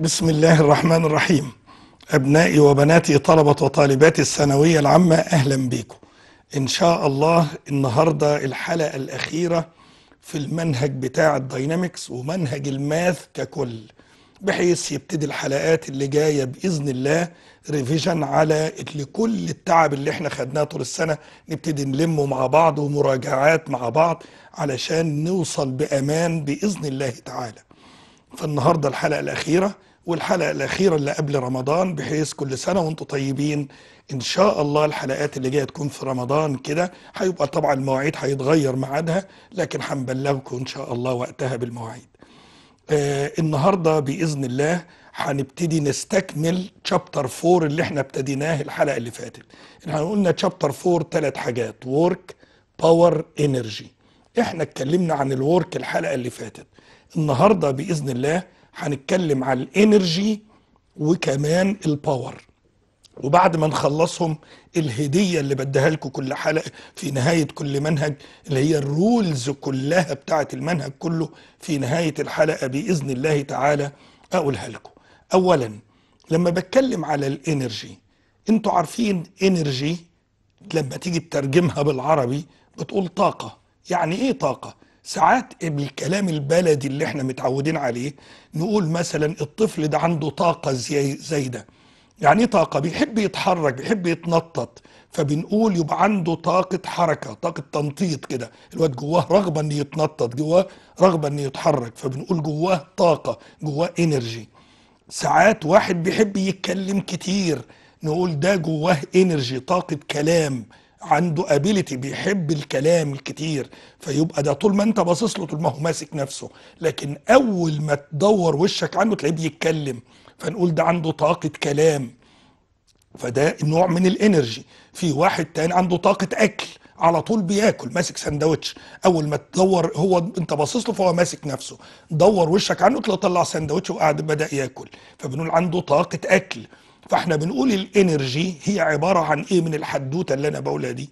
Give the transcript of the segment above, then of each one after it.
بسم الله الرحمن الرحيم أبنائي وبناتي طلبة وطالبات الثانوية العامة أهلا بيكم إن شاء الله النهاردة الحلقة الأخيرة في المنهج بتاع الداينامكس ومنهج الماث ككل بحيث يبتدي الحلقات اللي جاية بإذن الله ريفيجن على لكل التعب اللي احنا خدناه طول السنة نبتدي نلمه مع بعض ومراجعات مع بعض علشان نوصل بأمان بإذن الله تعالى فالنهاردة الحلقة الأخيرة والحلقه الاخيره اللي قبل رمضان بحيث كل سنه وانتم طيبين ان شاء الله الحلقات اللي جايه تكون في رمضان كده هيبقى طبعا المواعيد هيتغير معادها لكن هنبلغكم ان شاء الله وقتها بالمواعيد آه النهارده باذن الله هنبتدي نستكمل تشابتر 4 اللي احنا ابتديناه الحلقه اللي فاتت احنا قلنا تشابتر 4 ثلاث حاجات ورك باور انرجي احنا اتكلمنا عن الورك الحلقه اللي فاتت النهارده باذن الله هنتكلم على الانرجي وكمان الباور وبعد ما نخلصهم الهدية اللي بديها لكم كل حلقة في نهاية كل منهج اللي هي الرولز كلها بتاعة المنهج كله في نهاية الحلقة بإذن الله تعالى أقولها لكم أولا لما بتكلم على الانرجي انتوا عارفين انرجي لما تيجي تترجمها بالعربي بتقول طاقة يعني ايه طاقة ساعات بالكلام البلدي اللي احنا متعودين عليه نقول مثلا الطفل ده عنده طاقه زايده يعني ايه طاقه بيحب يتحرك بيحب يتنطط فبنقول يبقى عنده طاقه حركه طاقه تنطيط كده الواد جواه رغبه ان يتنطط جواه رغبه ان يتحرك فبنقول جواه طاقه جواه انرجي ساعات واحد بيحب يتكلم كتير نقول ده جواه انرجي طاقه كلام عنده ابيليتي بيحب الكلام الكتير فيبقى ده طول ما انت باصص له طول ما هو ماسك نفسه لكن اول ما تدور وشك عنه تلاقيه بيتكلم فنقول ده عنده طاقه كلام فده نوع من الانرجي في واحد تاني عنده طاقه اكل على طول بياكل ماسك سندوتش اول ما تدور هو انت باصص له فهو ماسك نفسه دور وشك عنه تلاقيه طلع سندوتش وقعد بدا ياكل فبنقول عنده طاقه اكل فاحنا بنقول الانرجي هي عباره عن ايه من الحدوته اللي انا بقولها دي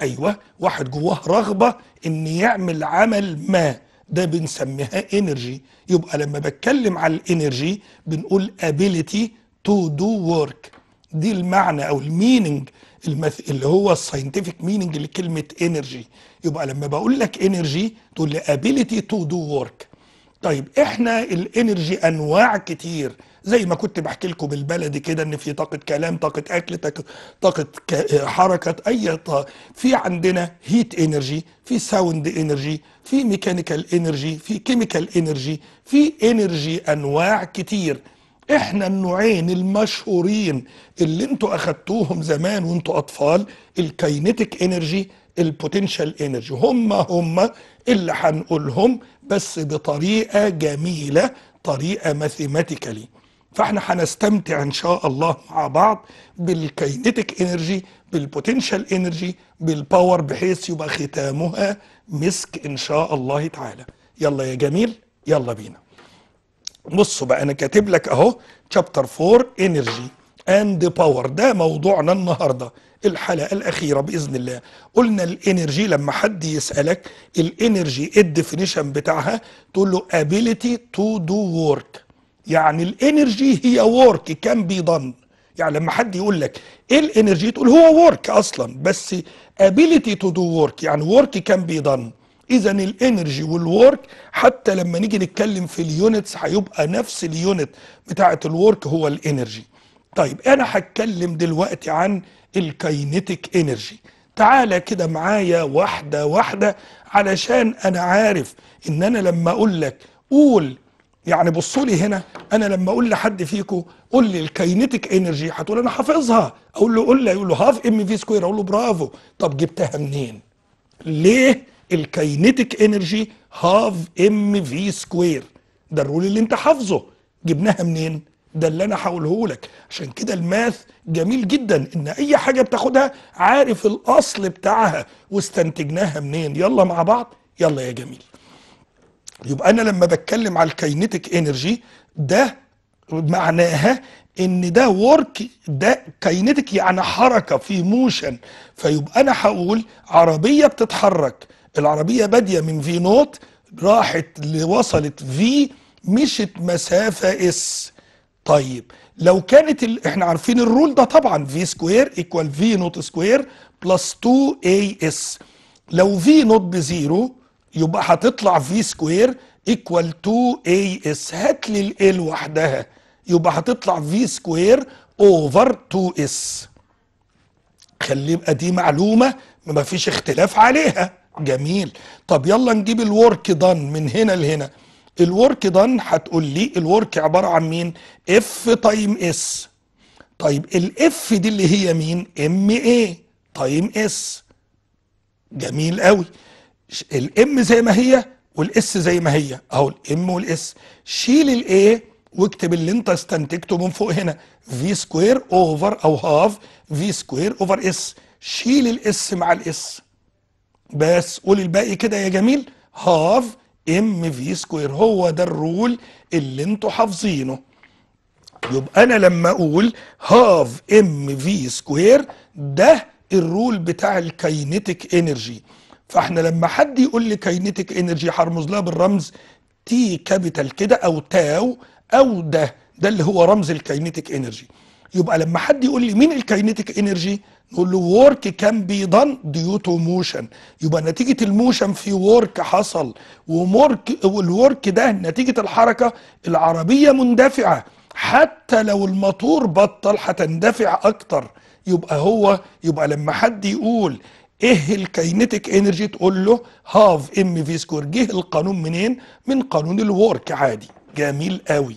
ايوه واحد جواه رغبه ان يعمل عمل ما ده بنسميها انرجي يبقى لما بتكلم على الانرجي بنقول ability to do work دي المعنى او الميننج المث... اللي هو الساينتفك ميننج لكلمه انرجي يبقى لما بقول لك انرجي تقول لي ability to do work طيب احنا الانرجي انواع كتير زي ما كنت بحكي لكم بالبلدي كده ان في طاقه كلام طاقه اكل طاقه حركه اي طاقة. في عندنا هيت انرجي في ساوند انرجي في ميكانيكال انرجي في كيميكال انرجي في انرجي انواع كتير احنا النوعين المشهورين اللي انتوا اخدتوهم زمان وانتوا اطفال الكينيتيك انرجي البوتنشال انرجي هم هم اللي هنقولهم بس بطريقه جميله طريقه ماثيماتيكالي فاحنا هنستمتع ان شاء الله مع بعض بالكينيتيك انرجي بالبوتنشال انرجي بالباور بحيث يبقى ختامها مسك ان شاء الله تعالى يلا يا جميل يلا بينا بصوا بقى انا كاتب لك اهو شابتر 4 انرجي اند باور ده موضوعنا النهارده الحلقه الاخيره باذن الله قلنا الانرجي لما حد يسالك الانرجي إيه الديفينيشن بتاعها تقول له ability to do work يعني الانرجي هي ورك كان بيضن يعني لما حد يقول لك ايه الانرجي تقول هو ورك اصلا بس ability تو دو ورك يعني ورك كان بيضن اذا الانرجي والورك حتى لما نيجي نتكلم في اليونتس هيبقى نفس اليونت بتاعه الورك هو الانرجي طيب انا هتكلم دلوقتي عن الكاينيتيك انرجي تعالى كده معايا واحده واحده علشان انا عارف ان انا لما اقول لك قول يعني بصوا لي هنا انا لما اقول لحد فيكم قول لي الكاينتيك انرجي هتقول انا حافظها اقول له قول لي يقول له هاف ام في سكوير اقول له برافو طب جبتها منين ليه الكاينتيك انرجي هاف ام في سكوير ده الرول اللي انت حافظه جبناها منين ده اللي انا هقوله لك عشان كده الماث جميل جدا ان اي حاجه بتاخدها عارف الاصل بتاعها واستنتجناها منين يلا مع بعض يلا يا جميل يبقى انا لما بتكلم على الكاينتيك انرجي ده معناها ان ده ورك ده كاينتيك يعني حركه في موشن فيبقى انا هقول عربيه بتتحرك العربيه باديه من في نوت راحت لوصلت في مشت مسافه اس طيب لو كانت ال... احنا عارفين الرول ده طبعا في سكوير ايكوال في نوت سكوير بلس 2 اي اس لو في نوت بزيرو يبقى هتطلع في سكوير ايكوال 2 اي اس هات لي ال لوحدها يبقى هتطلع في سكوير اوفر 2 اس خلي يبقى دي معلومه ما فيش اختلاف عليها جميل طب يلا نجيب الورك دان من هنا لهنا الورك دان هتقول لي الورك عباره عن مين اف تايم اس طيب الاف دي اللي هي مين ام اي تايم اس جميل قوي الام زي ما هي والاس زي ما هي اهو الام والاس شيل الايه واكتب اللي انت استنتجته من فوق هنا في سكوير اوفر او هاف في سكوير اوفر اس شيل الاس مع الاس بس قول الباقي كده يا جميل هاف ام في سكوير هو ده الرول اللي انتوا حافظينه يبقى انا لما اقول هاف ام في سكوير ده الرول بتاع الكاينيتيك انرجي فاحنا لما حد يقول لي كاينتك انرجي هرمز لها بالرمز تي كابيتال كده او تاو او ده ده اللي هو رمز الكاينتك انرجي يبقى لما حد يقول لي مين الكاينتك انرجي نقول له ورك كان بي دان ديو تو موشن يبقى نتيجه الموشن في ورك حصل ومورك والورك ده نتيجه الحركه العربيه مندفعه حتى لو الموتور بطل هتندفع اكتر يبقى هو يبقى لما حد يقول ايه الكاينتيك انرجي تقول له هاف ام في سكوير جه القانون منين من قانون الورك عادي جميل قوي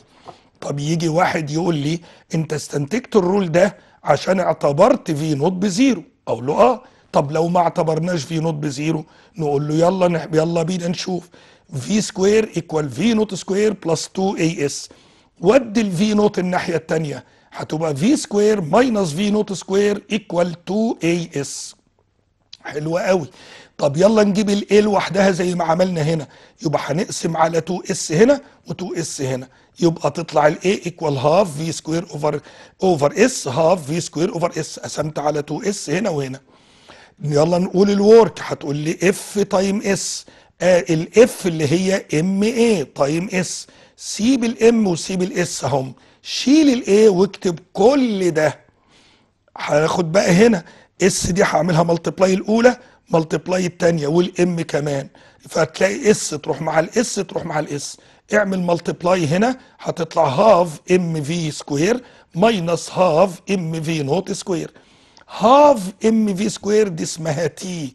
طب يجي واحد يقول لي انت استنتجت الرول ده عشان اعتبرت في نوت بزيرو اقول له اه طب لو ما اعتبرناش في نوت بزيرو نقول له يلا نح يلا بينا نشوف في سكوير ايكوال في نوت سكوير بلس 2 اي اس ودي الفي نوت الناحيه الثانيه هتبقى في سكوير ماينس في نوت سكوير ايكوال 2 اي اس حلوة قوي طب يلا نجيب الايه لوحدها زي ما عملنا هنا يبقى هنقسم على 2 اس هنا و2 اس هنا يبقى تطلع الايه ايكوال هاف في سكوير اوفر اوفر اس هاف في سكوير اوفر اس قسمت على 2 اس هنا وهنا يلا نقول الورك هتقول لي اف تايم اس الاف اللي هي ام اي تايم اس سيب الام وسيب الاس اهم شيل الايه واكتب كل ده هناخد بقى هنا اس دي هعملها ملتبلاي الاولى ملتبلاي الثانيه والام كمان فتلاقي اس تروح مع الاس تروح مع الاس اعمل ملتبلاي هنا هتطلع هاف ام في سكوير ماينس هاف ام في نوت سكوير هاف ام في سكوير دي اسمها تي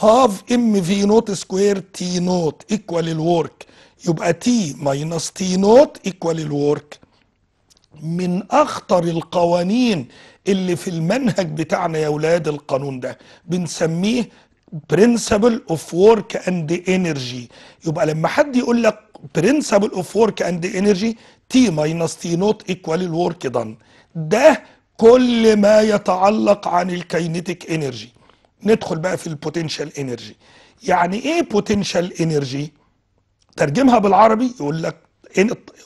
هاف ام في نوت سكوير تي نوت ايكوال الورك يبقى تي ماينس تي نوت ايكوال الورك من اخطر القوانين اللي في المنهج بتاعنا يا اولاد القانون ده بنسميه برنسبل اوف ورك اند انرجي يبقى لما حد يقول لك برنسبل اوف ورك اند انرجي تي ماينس تي نوت ايكوال الورك دان ده كل ما يتعلق عن الكينيتيك انرجي ندخل بقى في البوتنشال انرجي يعني ايه بوتنشال انرجي ترجمها بالعربي يقول لك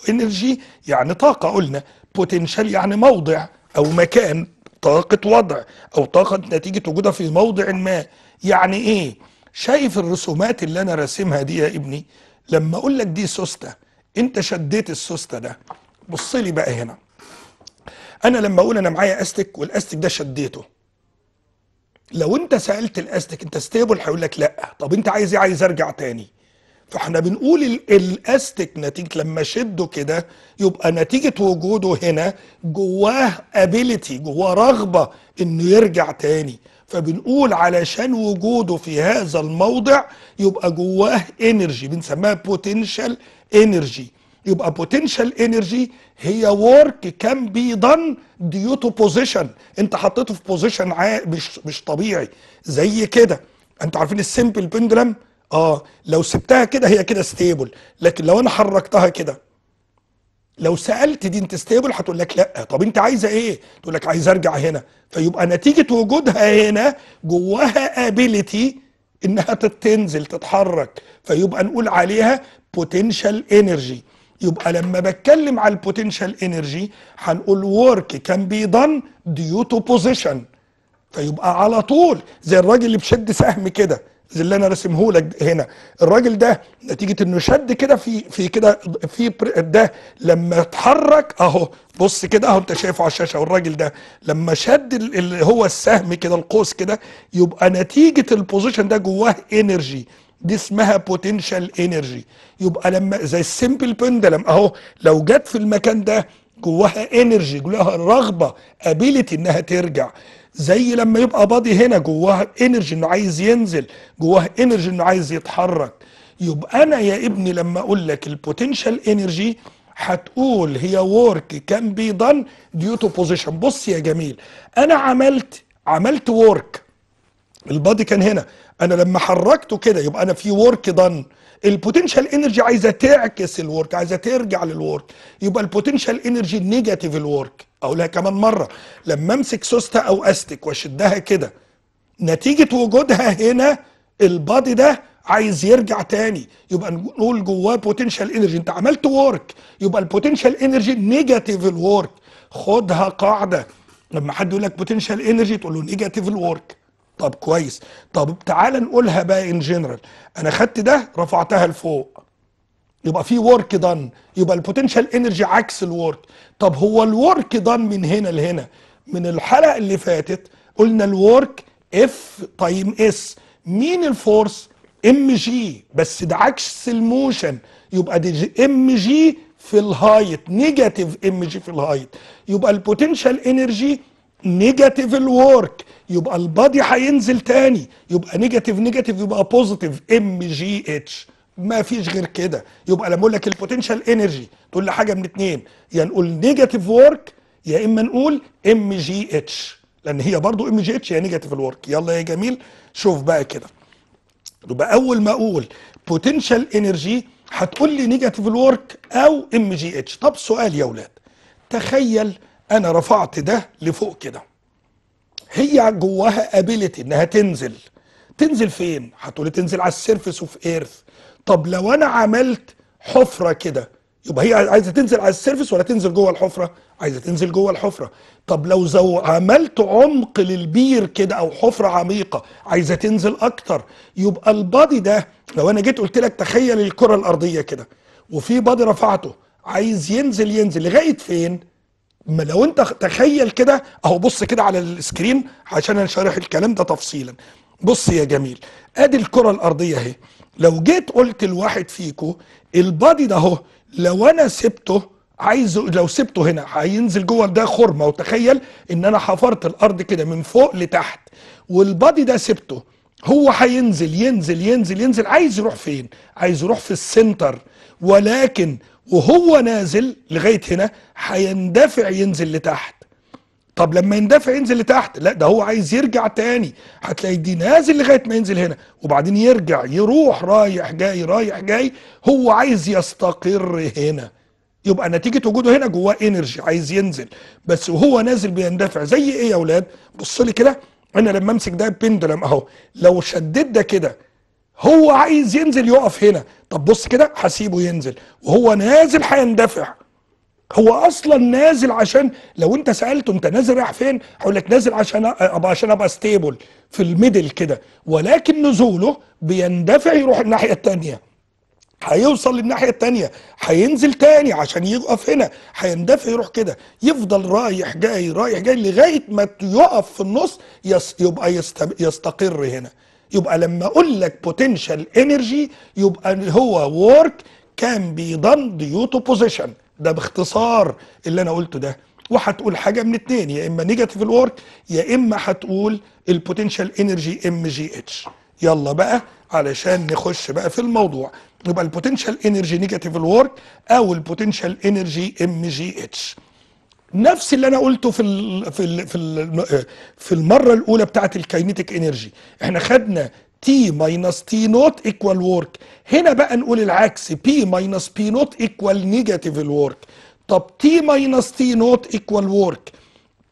انرجي يعني طاقه قلنا بوتنشال يعني موضع او مكان طاقه وضع او طاقه نتيجه وجودها في موضع ما يعني ايه شايف الرسومات اللي انا راسمها دي يا ابني لما اقول لك دي سوسته انت شديت السوسته ده بص لي بقى هنا انا لما اقول انا معايا استك والاستك ده شديته لو انت سالت الاستك انت ستيبل هيقول لك لا طب انت عايز ايه عايز ارجع تاني فاحنا بنقول الاستك نتيجه لما شده كده يبقى نتيجه وجوده هنا جواه ابيليتي جواه رغبه انه يرجع تاني فبنقول علشان وجوده في هذا الموضع يبقى جواه انرجي بنسميها بوتنشال انرجي يبقى بوتنشال انرجي هي ورك كان بي دان ديو تو بوزيشن انت حطيته في بوزيشن مش مش طبيعي زي كده انتوا عارفين السمبل بندلم اه لو سبتها كده هي كده ستيبل لكن لو انا حركتها كده لو سالت دي انت ستيبل هتقول لك لا طب انت عايزه ايه تقول لك عايز ارجع هنا فيبقى نتيجه وجودها هنا جواها ابيليتي انها تنزل تتحرك فيبقى نقول عليها بوتنشال انرجي يبقى لما بتكلم على البوتنشال انرجي هنقول ورك كان بي دان ديو تو بوزيشن فيبقى على طول زي الراجل اللي بشد سهم كده زي اللي انا راسمه لك هنا الراجل ده نتيجه انه شد كده في في كده في ده لما اتحرك اهو بص كده اهو انت شايفه على الشاشه والراجل ده لما شد اللي هو السهم كده القوس كده يبقى نتيجه البوزيشن ده جواه انرجي دي اسمها بوتنشال انرجي يبقى لما زي السمبل بندلم اهو لو جت في المكان ده جواها انرجي جواها رغبه ابيليتي انها ترجع زي لما يبقى بادي هنا جواه انرجي انه عايز ينزل جواه انرجي انه عايز يتحرك يبقى انا يا ابني لما اقول لك البوتنشال انرجي هتقول هي وورك كان بي دان ديو تو بوزيشن بص يا جميل انا عملت عملت وورك البادي كان هنا انا لما حركته كده يبقى انا في وورك دان البوتنشال انرجي عايزه تعكس الورك عايزه ترجع للورك يبقى البوتنشال انرجي نيجاتيف الورك اقولها كمان مره لما امسك سوسته او استك واشدها كده نتيجه وجودها هنا البادي ده عايز يرجع تاني يبقى نقول جواه بوتنشال انرجي انت عملت ورك يبقى البوتنشال انرجي نيجاتيف الورك خدها قاعده لما حد يقول لك بوتنشال انرجي تقول له نيجاتيف الورك طب كويس طب تعال نقولها بقى ان جنرال انا خدت ده رفعتها لفوق يبقى في ورك دان يبقى البوتنشال انرجي عكس الورك طب هو الورك دان من هنا لهنا من الحلقه اللي فاتت قلنا الورك اف تايم اس مين الفورس ام جي بس ده عكس الموشن يبقى دي ام جي في الهايت نيجاتيف ام جي في الهايت يبقى البوتنشال انرجي نيجاتيف الورك يبقى البادي هينزل تاني يبقى نيجاتيف نيجاتيف يبقى بوزيتيف ام جي اتش ما فيش غير كده يبقى لما اقول لك البوتنشال انرجي تقول لي حاجه من اتنين يا يعني نقول نيجاتيف ورك يا اما نقول ام جي اتش لان هي برضو ام جي اتش يا نيجاتيف الورك يلا يا جميل شوف بقى كده يبقى اول ما اقول بوتنشال انرجي هتقول لي نيجاتيف الورك او ام جي اتش طب سؤال يا اولاد تخيل انا رفعت ده لفوق كده هي جواها ابيليتي انها تنزل تنزل فين هتقولي تنزل على السيرفس اوف ايرث طب لو انا عملت حفره كده يبقى هي عايزه تنزل على السيرفس ولا تنزل جوه الحفره عايزه تنزل جوه الحفره طب لو زو عملت عمق للبير كده او حفره عميقه عايزه تنزل اكتر يبقى البادي ده لو انا جيت قلت لك تخيل الكره الارضيه كده وفي بادي رفعته عايز ينزل ينزل لغايه فين ما لو انت تخيل كده اهو بص كده على السكرين عشان انا شارح الكلام ده تفصيلا بص يا جميل ادي الكره الارضيه اهي لو جيت قلت لواحد فيكو البادي ده اهو لو انا سبته عايز لو سبته هنا هينزل جوه ده خرمه وتخيل ان انا حفرت الارض كده من فوق لتحت والبادي ده سبته هو هينزل ينزل ينزل ينزل عايز يروح فين عايز يروح في السنتر ولكن وهو نازل لغايه هنا هيندفع ينزل لتحت طب لما يندفع ينزل لتحت لا ده هو عايز يرجع تاني هتلاقي دي نازل لغايه ما ينزل هنا وبعدين يرجع يروح رايح جاي رايح جاي هو عايز يستقر هنا يبقى نتيجه وجوده هنا جواه انرجي عايز ينزل بس وهو نازل بيندفع زي ايه يا اولاد بص لي كده انا لما امسك ده بندلم اهو لو شددت ده كده هو عايز ينزل يقف هنا طب بص كده هسيبه ينزل وهو نازل هيندفع هو اصلا نازل عشان لو انت سالته انت نازل رايح فين هقول لك نازل عشان ابقى عشان ابقى ستيبل في الميدل كده ولكن نزوله بيندفع يروح الناحيه الثانيه هيوصل للناحيه الثانيه هينزل تاني عشان يقف هنا هيندفع يروح كده يفضل رايح جاي رايح جاي لغايه ما يقف في النص يس يبقى يستقر هنا يبقى لما اقول لك بوتنشال انرجي يبقى هو ورك كان بيضم ديو تو بوزيشن ده باختصار اللي انا قلته ده وهتقول حاجه من اتنين يا اما نيجاتيف الورك يا اما هتقول البوتنشال انرجي ام جي اتش يلا بقى علشان نخش بقى في الموضوع يبقى البوتنشال انرجي نيجاتيف الورك او البوتنشال انرجي ام جي اتش نفس اللي انا قلته في في في في المره الاولى بتاعه الكاينيتك انرجي احنا خدنا تي ماينس تي نوت ايكوال وورك هنا بقى نقول العكس بي ماينس بي نوت ايكوال نيجاتيف الورك طب تي ماينس تي نوت ايكوال وورك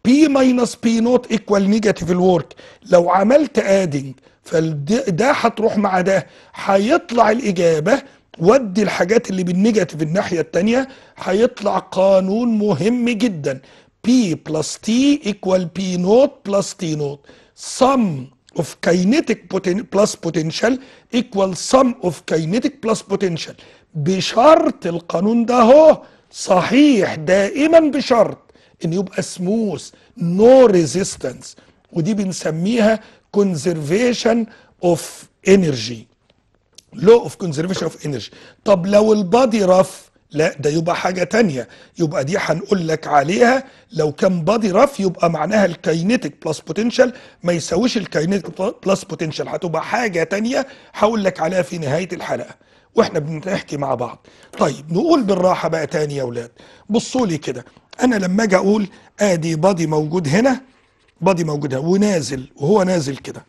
بي ماينس بي نوت ايكوال نيجاتيف الورك لو عملت ادنج فده هتروح مع ده هيطلع الاجابه ودي الحاجات اللي بالنيجاتيف الناحيه الثانيه هيطلع قانون مهم جدا بي بلس تي ايكوال بي نوت بلس تي نوت سم اوف kinetic بلس بوتنشال ايكوال سم اوف of بلس بوتنشال بشرط القانون ده هو صحيح دائما بشرط ان يبقى سموث نو ريزيستنس ودي بنسميها كونزرفيشن اوف انرجي لو اوف كونزرفيشن اوف انرجي طب لو البادي رف لا ده يبقى حاجه تانية يبقى دي هنقول لك عليها لو كان بادي رف يبقى معناها الكاينيتيك بلس بوتنشال ما يساويش الكاينيتيك بلس بوتنشال هتبقى حاجه تانية هقول لك عليها في نهايه الحلقه واحنا بنحكي مع بعض طيب نقول بالراحه بقى تاني يا اولاد بصوا لي كده انا لما اجي اقول ادي آه، بادي موجود هنا بادي موجود هنا ونازل وهو نازل كده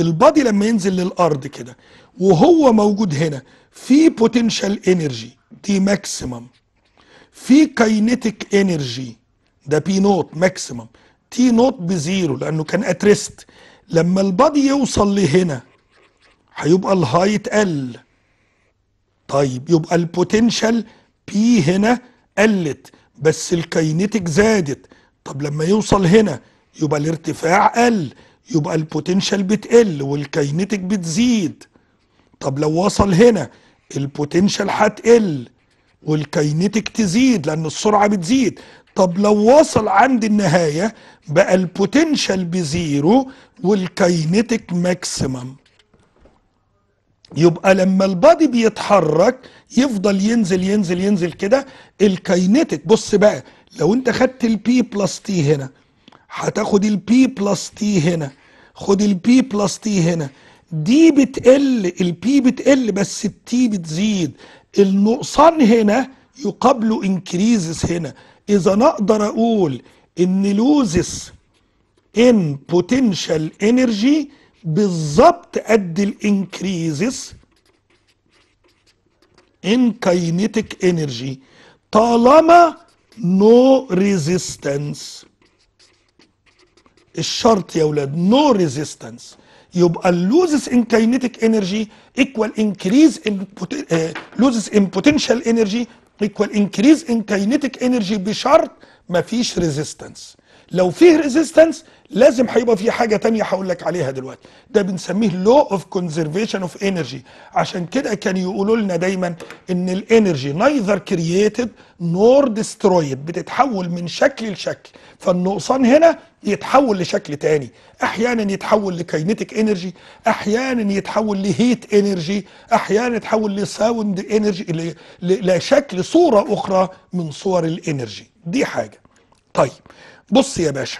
البادي لما ينزل للارض كده وهو موجود هنا في بوتنشال انرجي دي ماكسيمم في كاينتيك انرجي ده بي نوت ماكسيمم تي نوت بزيرو لانه كان اتريست لما البادي يوصل لهنا هيبقى الهايت ال طيب يبقى البوتنشال بي هنا قلت بس الكاينتيك زادت طب لما يوصل هنا يبقى الارتفاع قل يبقى البوتنشال بتقل والكاينتك بتزيد طب لو وصل هنا البوتنشال هتقل والكاينتك تزيد لان السرعه بتزيد طب لو وصل عند النهايه بقى البوتنشال بزيرو والكاينتك ماكسيمم يبقى لما البادي بيتحرك يفضل ينزل ينزل ينزل كده الكاينتك بص بقى لو انت خدت البي بلس تي هنا هتاخد البي بلس تي هنا خد البي بلس تي هنا دي بتقل البي بتقل بس التي بتزيد النقصان هنا يقابله انكريزس هنا اذا نقدر اقول ان لوزس ان بوتنشال انرجي بالظبط قد الانكريزس ان كاينيتك انرجي طالما نو no ريزيستنس الشرط يا اولاد نو no ريزيستنس يبقى اللوزس ان كاينيتيك انرجي ايكوال انكريز ان لوزس ان بوتنشال انرجي ايكوال انكريز ان كاينيتيك انرجي بشرط مفيش ريزيستنس لو فيه ريزيستنس لازم هيبقى في حاجه تانية هقول لك عليها دلوقتي ده بنسميه لو اوف كونزرفيشن اوف انرجي عشان كده كان يقولوا لنا دايما ان الانرجي نايذر كرييتد نور ديسترويد بتتحول من شكل لشكل فالنقصان هنا يتحول لشكل تاني احيانا يتحول لكاينيتيك انرجي احيانا يتحول لهيت انرجي احيانا يتحول لساوند انرجي لشكل صوره اخرى من صور الانرجي دي حاجه طيب بص يا باشا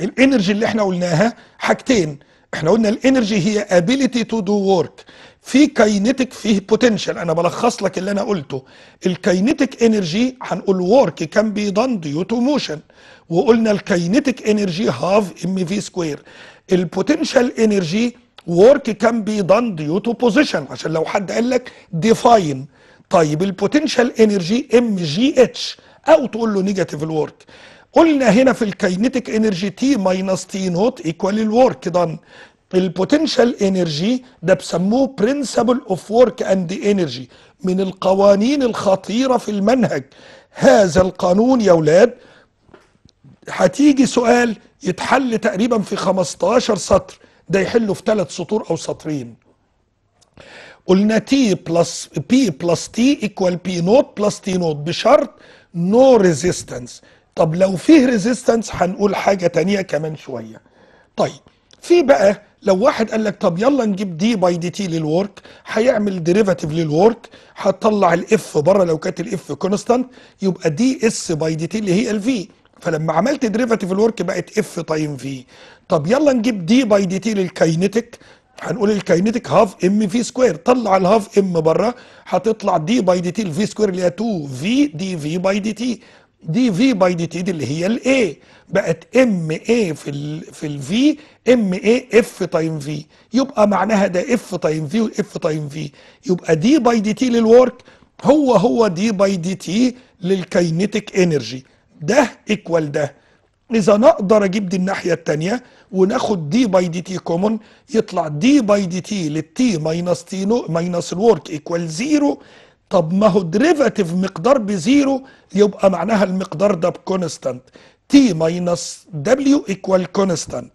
الانرجي اللي احنا قلناها حاجتين احنا قلنا الانرجي هي ability to do work في كاينتك فيه بوتنشال انا بلخص لك اللي انا قلته الكاينتك انرجي هنقول ورك كان بي دان ديو تو موشن وقلنا الكاينتك انرجي هاف ام في سكوير البوتنشال انرجي ورك كان بي دان ديو تو بوزيشن عشان لو حد قال لك ديفاين طيب البوتنشال انرجي ام جي اتش او تقول له نيجاتيف الورك قلنا هنا في الكينيتيك انرجي تي ماينس تي نوت ايكوال الورك دان البوتنشال انرجي ده بسموه برنسبل اوف ورك اند انرجي من القوانين الخطيره في المنهج هذا القانون يا ولاد هتيجي سؤال يتحل تقريبا في 15 سطر ده يحله في ثلاث سطور او سطرين قلنا تي بلس بي بلس تي ايكوال بي نوت بلس تي نوت بشرط نو no ريزيستنس طب لو فيه ريزيستنس هنقول حاجه تانية كمان شويه طيب في بقى لو واحد قال لك طب يلا نجيب دي باي دي تي للورك هيعمل ديريفاتيف للورك هتطلع الاف بره لو كانت الاف كونستانت يبقى دي اس باي دي تي اللي هي الفي فلما عملت ديريفاتيف الورك بقت اف تايم في طب يلا نجيب دي باي دي تي للكاينتيك هنقول الكاينتيك هاف ام في سكوير طلع الهاف ام بره هتطلع دي باي دي تي الفي سكوير اللي هي 2 في دي في باي دي تي دي في باي دي تي دي اللي هي الاي بقت ام اي في ال في الفي ام اي اف تايم في يبقى معناها ده اف تايم في واف تايم في يبقى دي باي دي تي للورك هو هو دي باي دي تي للكينيتيك انرجي ده ايكوال ده اذا نقدر اجيب دي الناحيه الثانيه وناخد دي باي دي تي كومون يطلع دي باي دي تي للتي ماينس تي نو ماينس الورك ايكوال زيرو طب ما هو دريفاتيف مقدار بزيرو يبقى معناها المقدار ده بكونستانت تي ماينس دبليو ايكوال كونستانت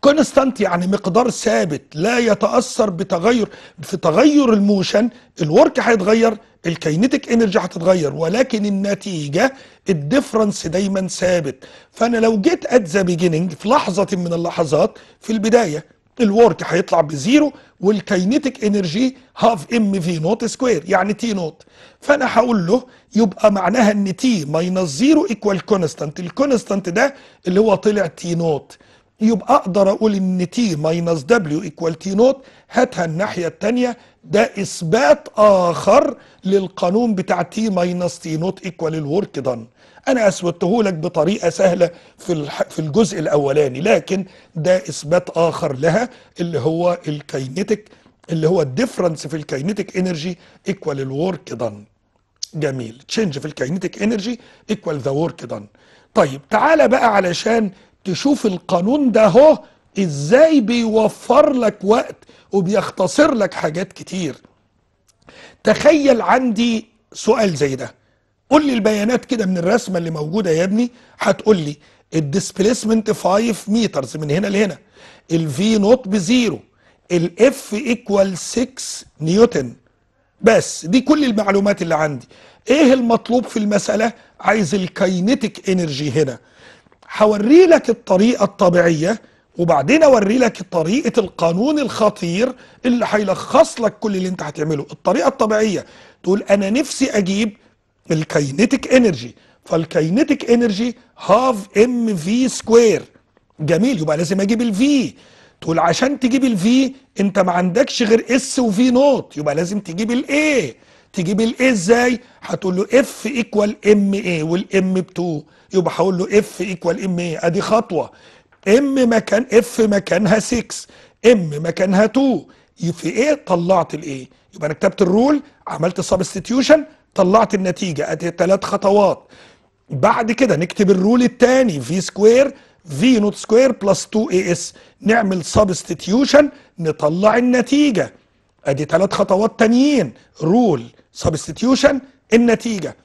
كونستانت يعني مقدار ثابت لا يتاثر بتغير في تغير الموشن الورك هيتغير الكينيتيك انرجي هتتغير ولكن النتيجه الديفرنس دايما ثابت فانا لو جيت ات ذا بيجيننج في لحظه من اللحظات في البدايه الورك هيطلع بزيرو والكينيتيك انرجي هاف ام في نوت سكوير يعني تي نوت فانا هقول له يبقى معناها ان تي ماينس زيرو ايكوال كونستانت الكونستانت ده اللي هو طلع تي نوت يبقى اقدر اقول ان تي ماينس دبليو ايكوال تي نوت هاتها الناحيه الثانيه ده اثبات اخر للقانون بتاع تي ماينس تي نوت ايكوال الورك دن انا اثبته لك بطريقه سهله في في الجزء الاولاني لكن ده اثبات اخر لها اللي هو الكاينتيك اللي هو الديفرنس في الكاينتيك انرجي ايكوال الورك دان جميل تشينج في الكاينتيك انرجي ايكوال ذا ورك دان طيب تعالى بقى علشان تشوف القانون ده اهو ازاي بيوفر لك وقت وبيختصر لك حاجات كتير تخيل عندي سؤال زي ده قول لي البيانات كده من الرسمه اللي موجوده يا ابني هتقول لي الديسبيسمنت 5 مترز من هنا لهنا الفي نوت بزيرو الاف ايكوال 6 نيوتن بس دي كل المعلومات اللي عندي ايه المطلوب في المساله عايز الكاينتيك انرجي هنا هوري لك الطريقه الطبيعيه وبعدين اوري لك طريقه القانون الخطير اللي هيلخص لك كل اللي انت هتعمله الطريقه الطبيعيه تقول انا نفسي اجيب الكينيتيك انرجي فالكينيتيك انرجي هاف ام في سكوير جميل يبقى لازم اجيب الفي تقول عشان تجيب الفي انت ما عندكش غير اس وفي نوت يبقى لازم تجيب الاي تجيب الاي ازاي هتقول له اف ايكوال ام اي والام ب 2 يبقى هقول له اف ايكوال ام اي ادي خطوه ام مكان اف مكانها 6 ام مكانها 2 في ايه طلعت الايه يبقى انا كتبت الرول عملت سبستيوشن طلعت النتيجه ادي ثلاث خطوات بعد كده نكتب الرول الثاني في سكوير في نوت سكوير بلس 2 اي اس نعمل سبستيتيوشن نطلع النتيجه ادي ثلاث خطوات تانيين رول سبستيتيوشن النتيجه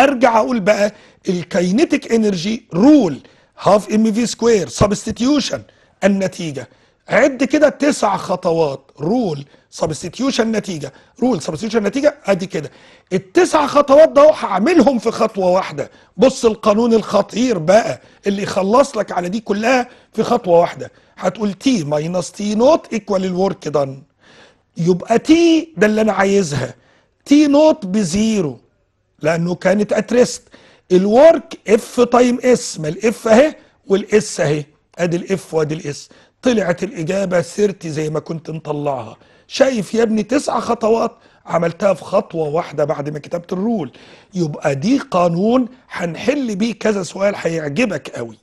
ارجع اقول بقى الكينيتيك انرجي رول هاف ام في سكوير سبستيتيوشن النتيجه عد كده تسع خطوات رول سبستيوشن نتيجه رول سبستيوشن نتيجه ادي كده التسع خطوات ده هعملهم في خطوه واحده بص القانون الخطير بقى اللي يخلص لك على دي كلها في خطوه واحده هتقول تي ماينس تي نوت ايكوال الورك دان يبقى تي ده اللي انا عايزها تي نوت بزيرو لانه كانت اتريست الورك اف تايم اس ما الاف اهي والاس اهي ادي الاف وادي الاس طلعت الاجابه سيرتي زي ما كنت مطلعها شايف يا ابني تسع خطوات عملتها في خطوة واحدة بعد ما كتبت الرول يبقى دي قانون هنحل بيه كذا سؤال هيعجبك قوي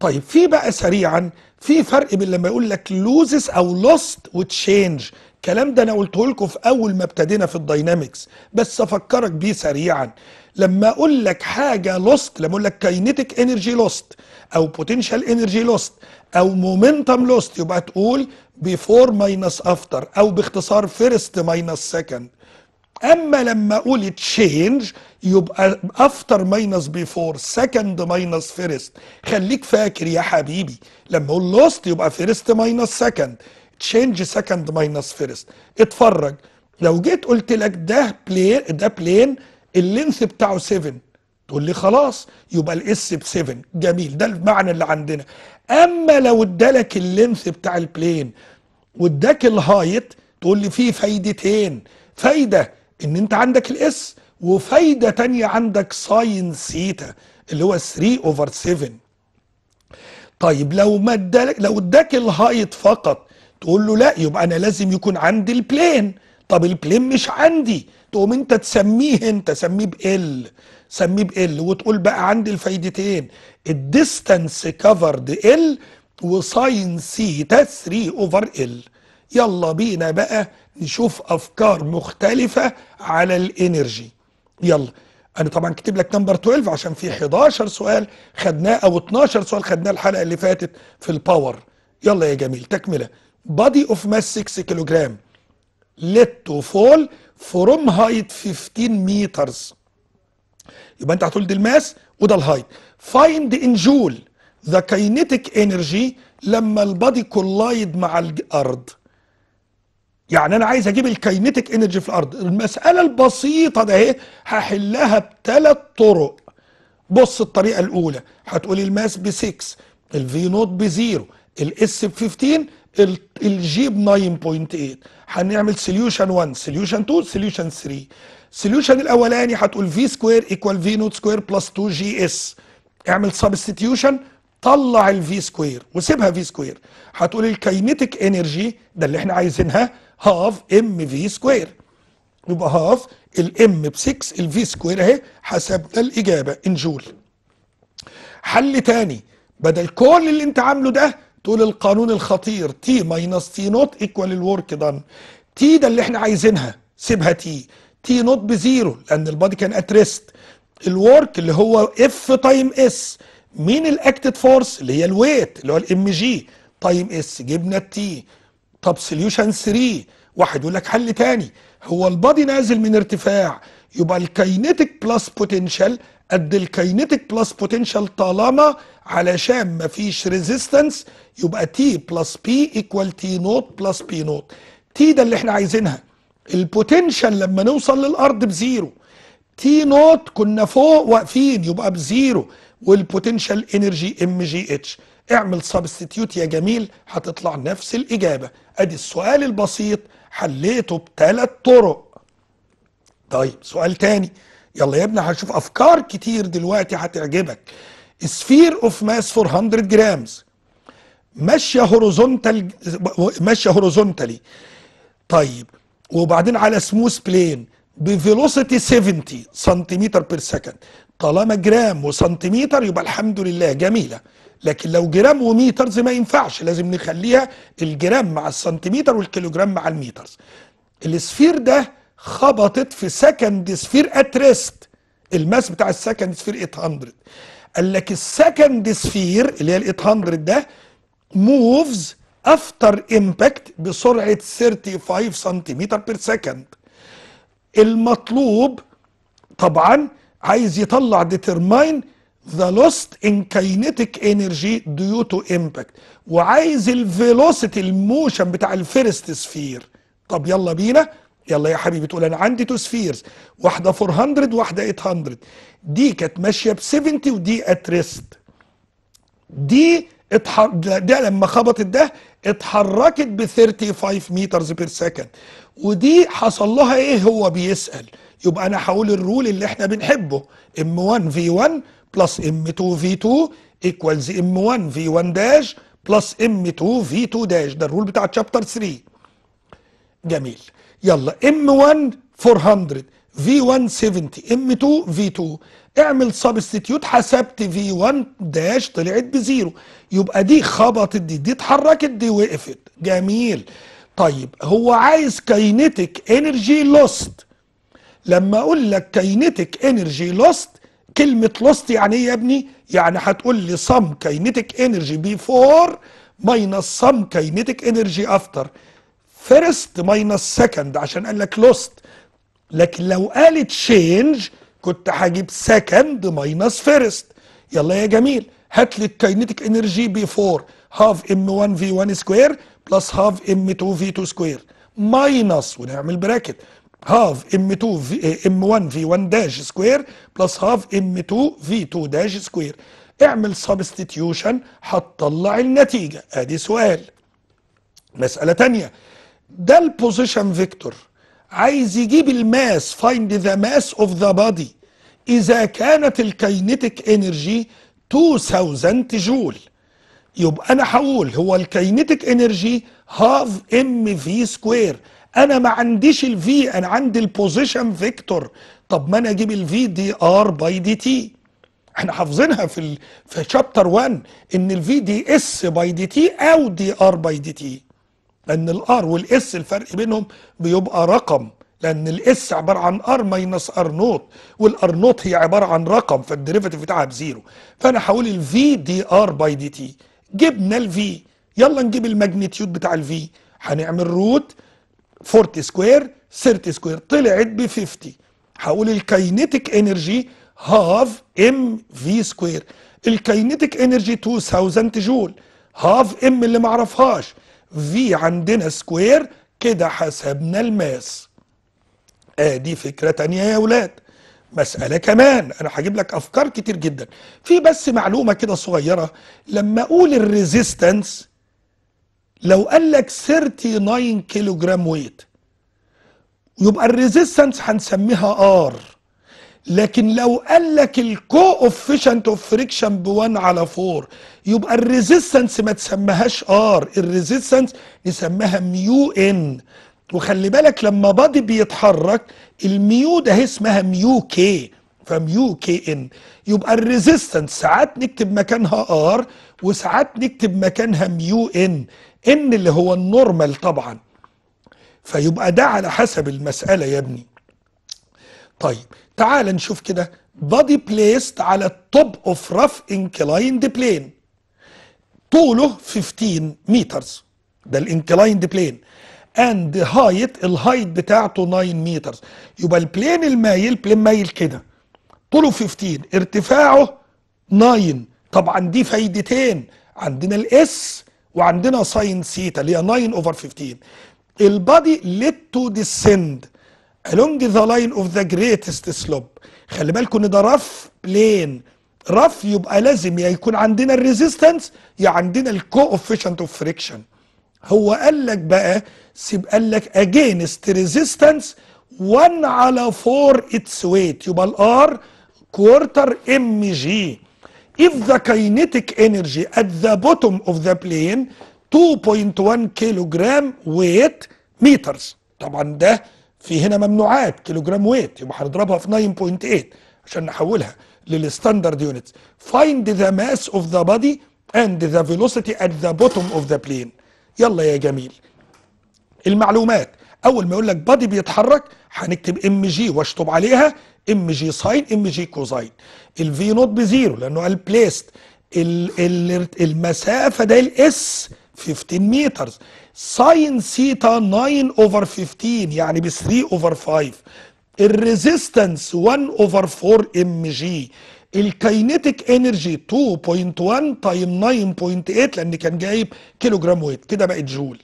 طيب في بقى سريعا في فرق بين لما يقول لك لوزس او لوست وتشينج الكلام ده انا قلته لكم في اول ما ابتدينا في الداينامكس بس افكرك بيه سريعا لما اقول لك حاجه لوست لما اقول لك كاينتيك انرجي لوست او بوتنشال انرجي لوست او مومنتم لوست يبقى تقول بيفور ماينس افتر او باختصار فيرست ماينس سكند اما لما اقول تشينج يبقى افتر ماينس بيفور سكند ماينس فيرست خليك فاكر يا حبيبي لما اقول لوست يبقى فيرست ماينس سكند تشينج سكند ماينس فيرست اتفرج لو جيت قلت لك ده بلين ده بلين اللينث بتاعه 7 تقول لي خلاص يبقى الاس ب 7 جميل ده المعنى اللي عندنا اما لو ادالك اللينث بتاع البلين واداك الهايت تقول لي فيه فايدتين فايده ان انت عندك الاس وفايده تانية عندك ساين سيتا اللي هو 3 اوفر 7 طيب لو ما ادالك لو اداك الهايت فقط تقول له لا يبقى انا لازم يكون عندي البلين طب البلين مش عندي تقوم انت تسميه انت سميه بال سميه بال وتقول بقى عندي الفايدتين الديستانس كفرد ال وساين سيتا 3 اوفر ال يلا بينا بقى نشوف افكار مختلفه على الانرجي يلا انا طبعا كاتب لك نمبر 12 عشان في 11 سؤال خدناه او 12 سؤال خدناه الحلقه اللي فاتت في الباور يلا يا جميل تكمله body of mass 6 كيلوغرام let to fall from height 15 meters يبقى انت هتقول دي الماس وده الهايت find in joule the kinetic energy لما البادي كولايد مع الارض يعني انا عايز اجيب الكينيتيك انرجي في الارض المساله البسيطه ده اهي هحلها بثلاث طرق بص الطريقه الاولى هتقولي الماس ب 6 الفي نوت ب 0 الاس ب 15 الجيب 9.8 هنعمل سوليوشن 1 سوليوشن 2 سوليوشن 3 السوليوشن الاولاني هتقول في سكوير ايكوال في نوت سكوير بلس 2 جي اس اعمل سبستيوشن طلع الفي سكوير وسيبها في سكوير هتقول الكينيتيك انرجي ده اللي احنا عايزينها هاف ام في سكوير يبقى هاف الام ب 6 الفي سكوير اهي حسبنا الاجابه ان جول حل تاني بدل كل اللي انت عامله ده تقول القانون الخطير تي ماينس تي نوت ايكوال الورك دان تي ده اللي احنا عايزينها سيبها تي تي نوت بزيرو لان البادي كان اتريست الورك اللي هو اف تايم اس مين الاكتد فورس اللي هي الويت اللي هو الام جي تايم اس جبنا التي طب سوليوشن 3 واحد يقول لك حل تاني هو البادي نازل من ارتفاع يبقى الكاينيتيك بلس بوتنشال قد الكاينيتيك بلس بوتنشال طالما علشان مفيش ريزيستنس يبقى تي بلس بي ايكوال تي نوت بلس بي نوت تي ده اللي احنا عايزينها البوتنشال لما نوصل للارض بزيرو تي نوت كنا فوق واقفين يبقى بزيرو والبوتنشال انرجي ام جي اتش اعمل سبستيوت يا جميل هتطلع نفس الاجابه ادي السؤال البسيط حليته بثلاث طرق طيب سؤال تاني يلا يا ابني هشوف افكار كتير دلوقتي هتعجبك سفير اوف ماس 400 جرامز ماشيه هوريزونتال ماشيه هوريزونتالي طيب وبعدين على سموث بلين بفيلوسيتي 70 سنتيمتر بير سكند طالما جرام وسنتيمتر يبقى الحمد لله جميله لكن لو جرام وميترز ما ينفعش لازم نخليها الجرام مع السنتيمتر والكيلوجرام مع الميترز السفير ده خبطت في سكند سفير اتريست الماس بتاع السكند سفير 800 قال لك السكند سفير اللي هي ال 800 ده موفز افتر امباكت بسرعه 35 سنتيمتر بير سكند المطلوب طبعا عايز يطلع ديترماين ذا لوست ان كاينيتيك انرجي ديو تو امباكت وعايز الفيلوسيتي الموشن بتاع الفيرست سفير طب يلا بينا يلا يا حبيبي تقول انا عندي تو سفيرز واحده 400 واحده 800 دي كانت ماشيه ب 70 ودي ات ريست دي اتحر... ده لما خبطت ده اتحركت ب 35 مترز بير سكند ودي حصل لها ايه هو بيسال يبقى انا هقول الرول اللي احنا بنحبه ام 1 في 1 بلس ام 2 في 2 ايكوالز ام 1 في 1 داش بلس ام 2 في 2 داش ده الرول بتاع تشابتر 3 جميل يلا ام 1 400 في 170 ام 2 في 2 اعمل سبستيتيوت حسبت في 1 داش طلعت بزيرو يبقى دي خبطت دي دي اتحركت دي وقفت جميل طيب هو عايز كاينتك انرجي لوست لما اقول لك كاينتك انرجي لوست كلمة لوست يعني ايه يا ابني؟ يعني هتقول لي سم كاينتك انرجي بيفور ماينس سم كاينتك انرجي افتر فيرست ماينس سكند عشان قال لك لوست لكن لو قالت تشينج كنت هجيب سكند ماينس فيرست يلا يا جميل هات لي الكاينيتيك انرجي بيفور هاف ام 1 في 1 سكوير بلس هاف ام 2 في 2 سكوير ماينس ونعمل براكت هاف ام 2 في ام 1 في 1 داش سكوير بلس هاف ام 2 في 2 داش سكوير اعمل سبستيتيوشن هتطلع النتيجه ادي سؤال مساله ثانيه ده البوزيشن فيكتور عايز يجيب الماس فايند ذا ماس اوف ذا بادي اذا كانت الكاينتيك انرجي 2000 جول يبقى انا هقول هو الكاينتيك انرجي هاف ام في سكوير انا ما عنديش الفي انا عندي البوزيشن فيكتور طب ما انا اجيب الفي دي ار باي دي تي احنا حافظينها في ال... في شابتر 1 ان الفي دي اس باي دي تي او دي ار باي دي تي لأن الآر والإس الفرق بينهم بيبقى رقم لأن الإس عبارة عن آر ماينس ار نوت والار نوت هي عبارة عن رقم فالديريفيتيف بتاعها بزيرو فأنا هقول الفي دي آر باي دي تي جبنا الفي يلا نجيب الماجنتيود بتاع الفي هنعمل روت 40 سكوير 30 سكوير طلعت ب 50 هقول الكاينيتيك انرجي هاف ام في سكوير الكاينيتيك انرجي 2000 جول هاف ام اللي معرفهاش في عندنا سكوير كده حسبنا الماس ادي آه فكره تانية يا اولاد مسألة كمان أنا هجيب لك أفكار كتير جدا في بس معلومة كده صغيرة لما أقول الريزيستنس لو قال لك 39 كيلو جرام ويت يبقى الريزيستنس هنسميها ار لكن لو قال لك الكو اوفيشنت اوف فريكشن ب1 على 4 يبقى الريزيستنس ما تسمهاش ار الريزيستنس نسميها ميو ان وخلي بالك لما بادي بيتحرك الميو ده اسمها ميو كي فميو كي ان يبقى الريزيستنس ساعات نكتب مكانها ار وساعات نكتب مكانها ميو ان ان اللي هو النورمال طبعا فيبقى ده على حسب المساله يا ابني طيب تعال نشوف كده body بليست على التوب اوف rough انكلايند بلين طوله 15 مترز ده الانكلايند بلين اند هايت الهايت بتاعته 9 مترز يبقى البلين المايل بلين مايل كده طوله 15 ارتفاعه 9 طبعا دي فايدتين عندنا الاس وعندنا ساين سيتا اللي هي 9 اوفر 15 البادي ليد تو ديسند along the line of the greatest slope خلي بالكم ان ده رف بلين رف يبقى لازم يكون عندنا الريزيستنس يا عندنا الكوفيشنت اوف فريكشن هو قال لك بقى سيب قال لك اجينست ريزيستنس 1 على 4 اتس ويت يبقى الار كوارتر ام جي if the kinetic energy at the bottom of the plane 2.1 كيلوغرام ويت مترز طبعا ده في هنا ممنوعات كيلو جرام ويت يبقى هنضربها في 9.8 عشان نحولها للستاندرد يونتس فايند ذا ماس اوف ذا بادي اند ذا فيلوسيتي ات ذا بوتوم اوف ذا بلين يلا يا جميل المعلومات اول ما يقول لك بادي بيتحرك هنكتب ام جي واشطب عليها ام جي ساين ام جي كوزاين الفي نوت بزيرو لانه قال بليست المسافه ده الاس 15 مترز ساين سيتا 9 اوفر 15 يعني ب 3 اوفر 5 الريزيستنس 1 اوفر 4 ام جي الكينيتيك انرجي 2.1 تايم 9.8 لان كان جايب كيلو جرام ويت كده بقت جول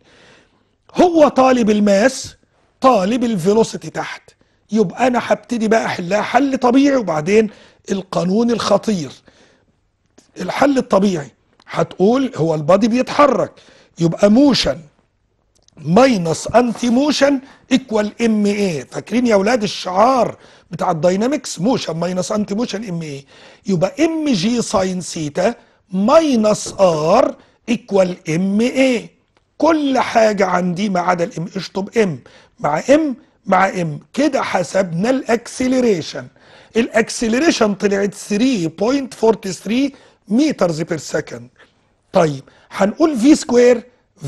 هو طالب الماس طالب الفيلوسيتي تحت يبقى انا هبتدي بقى احلها حل طبيعي وبعدين القانون الخطير الحل الطبيعي هتقول هو البادي بيتحرك يبقى موشن ماينس انتي موشن ايكوال ام اي فاكرين يا اولاد الشعار بتاع الداينامكس موشن ماينس انتي موشن ام اي يبقى ام جي ساين سيتا ماينس ار ايكوال ام اي كل حاجه عندي ما عدا الام اشطب ام مع ام مع ام كده حسبنا الاكسلريشن الاكسلريشن طلعت 3.43 مترز بير سكند طيب هنقول في سكوير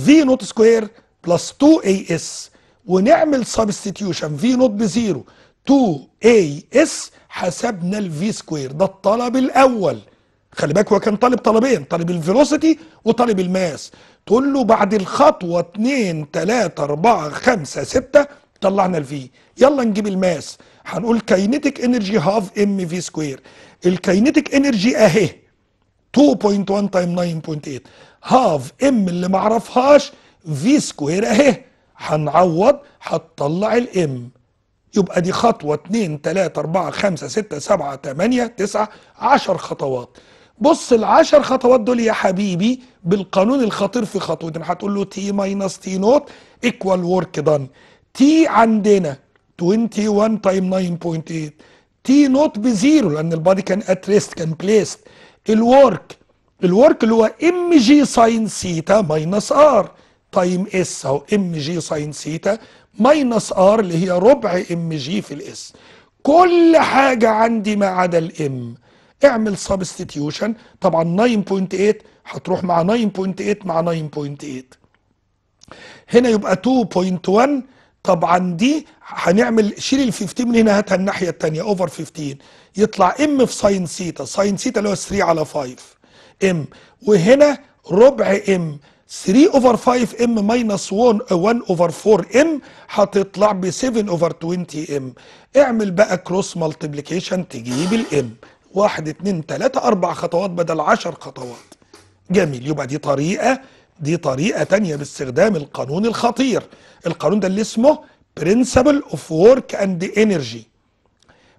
في نوت سكوير بلس 2 اي اس ونعمل سبستيتيوشن في نوت بزيرو 2 اي اس حسبنا الفي سكوير ده الطلب الاول خلي بالك هو كان طالب طلبين طالب الفيلوسيتي وطالب الماس تقول له بعد الخطوه 2 3 4 5 6 طلعنا الفي يلا نجيب الماس هنقول كاينتيك انرجي هاف ام في سكوير الكاينتيك انرجي اهي 2.1 تايم 9.8 هاف ام اللي معرفهاش في سكوير اهي هنعوض هتطلع الام يبقى دي خطوة 2 3 4 5 6 7 8 9 10 خطوات بص ال 10 خطوات دول يا حبيبي بالقانون الخطير في خطوتين هتقول له تي ماينس تي نوت ايكوال ورك دان تي عندنا 21 تايم 9.8 تي نوت بزيرو لان البادي كان اتريست كان بليست الورك الورك اللي هو ام جي ساين سيتا ماينس ار تايم اس اهو ام جي ساين سيتا ماينس ار اللي هي ربع ام جي في الاس كل حاجه عندي ما عدا الام اعمل سبستيتيوشن طبعا 9.8 هتروح مع 9.8 مع 9.8 هنا يبقى 2.1 طبعا دي هنعمل شيل ال 15 من هنا هاتها الناحيه الثانيه اوفر 15 يطلع ام في ساين سيتا ساين سيتا اللي هو 3 على 5 ام وهنا ربع ام 3 اوفر 5 ام ماينس 1 1 اوفر 4 ام هتطلع ب 7 اوفر 20 ام اعمل بقى كروس مالتيبليكيشن تجيب الام 1 2 3 4 خطوات بدل 10 خطوات جميل يبقى دي طريقه دي طريقه ثانيه باستخدام القانون الخطير القانون ده اللي اسمه برنسبل اوف ورك اند انرجي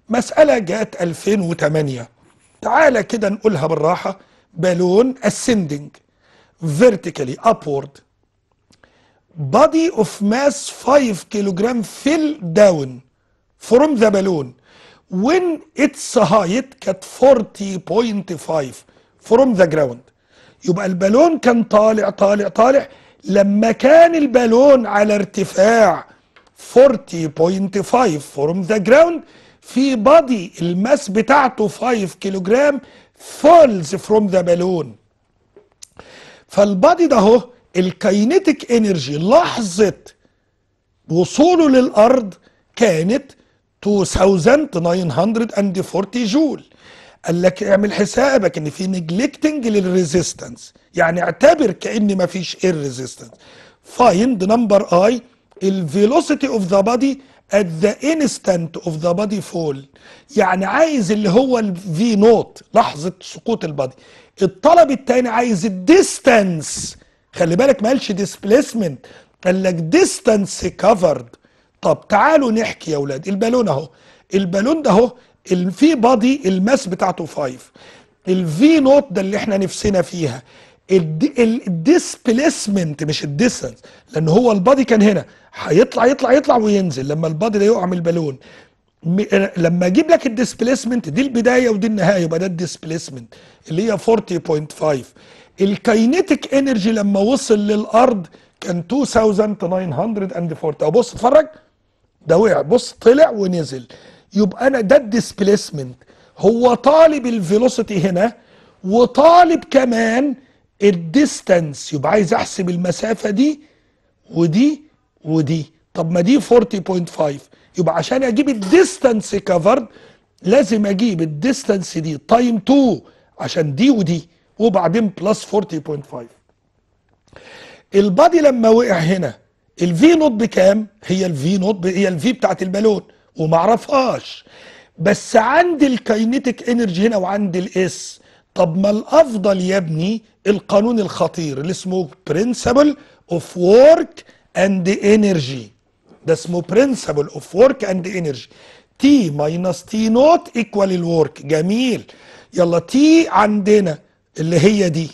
مساله جت 2008 تعالى كده نقولها بالراحه بالون اسندنج vertically upward body of mass 5 kilogram fell down from the balloon when its height كانت 40.5 from the ground يبقى البالون كان طالع طالع طالع لما كان البالون على ارتفاع 40.5 from the ground في بادي الماس بتاعته 5 كيلوغرام falls from the balloon فالبادي ده اهو الكاينتيك انرجي لحظه وصوله للارض كانت 2940 جول قال لك اعمل حسابك ان في نجلكتنج للريزيستنس يعني اعتبر كان ما فيش ايه الريزيستنس فايند نمبر اي الفيلوسيتي اوف ذا بادي at the instant of the body fall يعني عايز اللي هو الفي نوت لحظه سقوط البادي الطلب الثاني عايز الديستانس خلي بالك ما قالش displacement قال لك ديستانس كفرد طب تعالوا نحكي يا اولاد البالون اهو البالون ده اهو في بادي الماس بتاعته 5 الفي نوت ده اللي احنا نفسنا فيها الديسبليسمنت مش الديسنس لان هو البادي كان هنا هيطلع يطلع يطلع وينزل لما البادي ده يقع من البالون لما اجيب لك الديسبليسمنت دي البدايه ودي النهايه يبقى ده الديسبليسمنت اللي هي 40.5 الكاينيتيك انرجي لما وصل للارض كان 2940 بص اتفرج ده وقع بص طلع ونزل يبقى انا ده الديسبليسمنت هو طالب الفيلوسيتي هنا وطالب كمان الديستانس يبقى عايز احسب المسافه دي ودي ودي طب ما دي 40.5 يبقى عشان اجيب الديستانس كفرد لازم اجيب الديستانس دي تايم 2 عشان دي ودي وبعدين بلس 40.5 البادي لما وقع هنا الفي نوت بكام هي الفي نوت هي الفي بتاعت البالون وما اعرفهاش بس عند الكاينيتك انرجي هنا وعند الاس طب ما الافضل يا ابني القانون الخطير اللي اسمه برنسبل اوف ورك اند انرجي ده اسمه برنسبل اوف ورك اند انرجي تي ماينس تي نوت ايكوال الورك جميل يلا تي عندنا اللي هي دي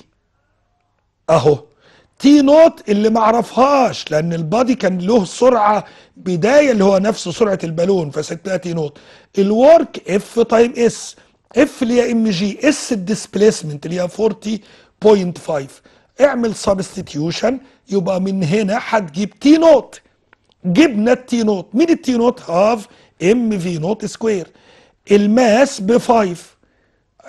اهو تي نوت اللي معرفهاش لان البادي كان له سرعه بدايه اللي هو نفس سرعه البالون فسيبتها تي نوت الورك اف تايم اس اف اللي هي ام جي اس الديسبيسمنت اللي هي 40 0.5 اعمل سبستيتيوشن يبقى من هنا هتجيب تي نوت جبنا التي نوت مين التي نوت هاف ام في نوت سكوير الماس ب 5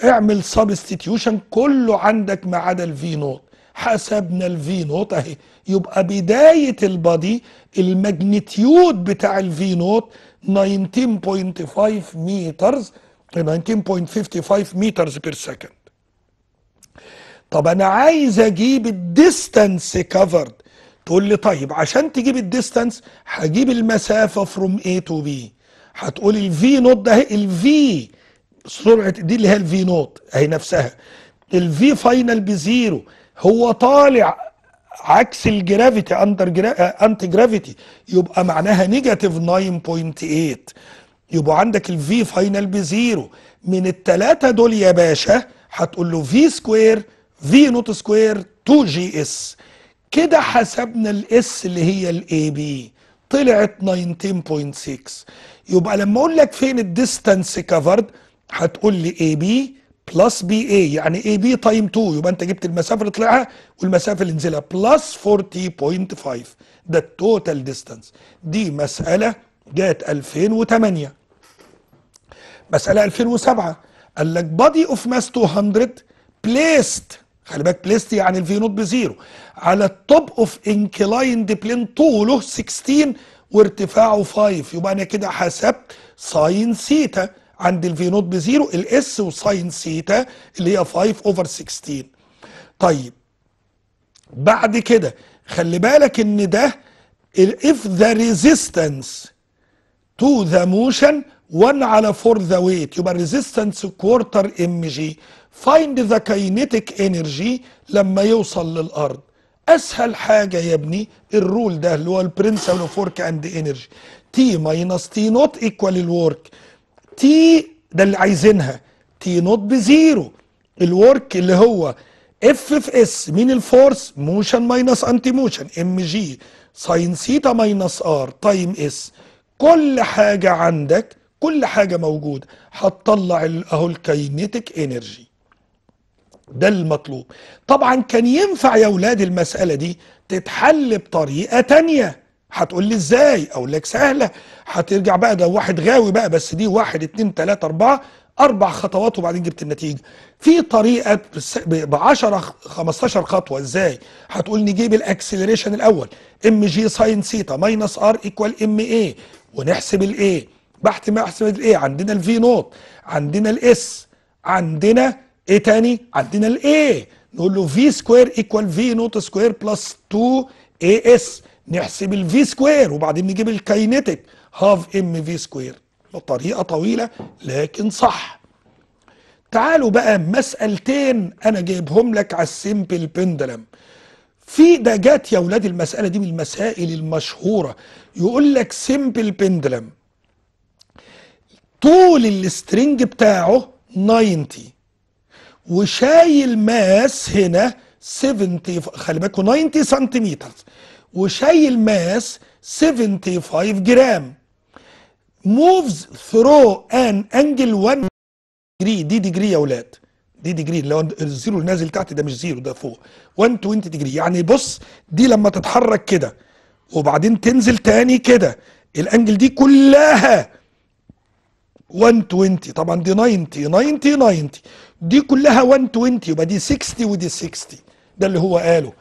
اعمل سبستيتيوشن كله عندك ما عدا الفي نوت حسبنا الفي نوت اهي يبقى بدايه البادي الماجنتيود بتاع الفي نوت 19.5 مترز 19.55 مترز بير سكند طب انا عايز اجيب الديستانس كفرد تقول لي طيب عشان تجيب الديستانس هجيب المسافه فروم اي تو بي هتقول الفي نوت ده اهي الفي سرعه دي اللي هي الفي نوت اهي نفسها الفي فاينل بزيرو هو طالع عكس الجرافيتي اندر جرا... انتي جرافيتي يبقى معناها نيجاتيف 9.8 يبقى عندك الفي فاينل بزيرو من الثلاثه دول يا باشا هتقول له في سكوير في نوت سكوير 2 جي اس كده حسبنا الاس اللي هي الاي بي طلعت 19.6 يبقى لما اقول لك فين الديستانس كفرد هتقول لي اي بي بلس بي اي يعني اي بي تايم 2 يبقى انت جبت المسافه اللي طلعها والمسافه اللي نزلها بلس 40.5 ده التوتال ديستانس دي مساله جت 2008 مساله 2007 قال لك بادي اوف ماس 200 بليست خلي بالك بليست يعني الفي نوت بزيرو على التوب اوف انكلايند بلين طوله 16 وارتفاعه 5 يبقى انا كده حسبت ساين سيتا عند الفي نوت بزيرو الاس وساين سيتا اللي هي 5 اوفر 16 طيب بعد كده خلي بالك ان ده if the resistance to the motion 1 على 4 the weight يبقى resistance quarter mg فايند ذا كاينيتيك انرجي لما يوصل للارض اسهل حاجه يا ابني الرول ده اللي هو البرنسبل اوف ورك اند انرجي تي ماينس تي نوت ايكوال الورك تي ده اللي عايزينها تي نوت بزيرو الورك اللي هو اف في اس مين الفورس موشن ماينس انتي موشن ام جي ساين سيتا ماينس ار تايم اس كل حاجه عندك كل حاجه موجوده هتطلع اهو الكاينيتيك انرجي ده المطلوب طبعا كان ينفع يا ولاد المسألة دي تتحل بطريقة تانية هتقول لي ازاي اقول لك سهله هترجع بقى ده واحد غاوي بقى بس دي واحد اتنين تلاته اربعه اربع خطوات وبعدين جبت النتيجه في طريقه ب 10 15 خطوه ازاي هتقول نجيب الاكسلريشن الاول ام جي ساين سيتا ماينس ار ايكوال ام اي ونحسب الاي بحث ما احسب الاي عندنا الفي نوت عندنا الاس عندنا ايه تاني عندنا الاي نقول له في سكوير ايكوال في نوت سكوير بلس 2 اي اس نحسب الفي سكوير وبعدين نجيب الكاينتك هاف ام في سكوير طريقه طويله لكن صح تعالوا بقى مسألتين انا جايبهم لك على السيمبل بندلم في ده جت يا ولاد المسألة دي من المسائل المشهورة يقول لك سيمبل بندلم طول السترنج بتاعه 90 وشايل ماس هنا 70 خلي بالكم 90 سنتيمتر وشايل ماس 75 جرام moves through an angle 1 degree دي ديجري يا ولاد دي ديجري اللي هو الزيرو اللي نازل تحت ده مش زيرو ده فوق 120 ديجري يعني بص دي لما تتحرك كده وبعدين تنزل تاني كده الانجل دي كلها 120 طبعا دي 90 90 90 دي كلها 120 يبقى دي 60 ودي 60 ده اللي هو قاله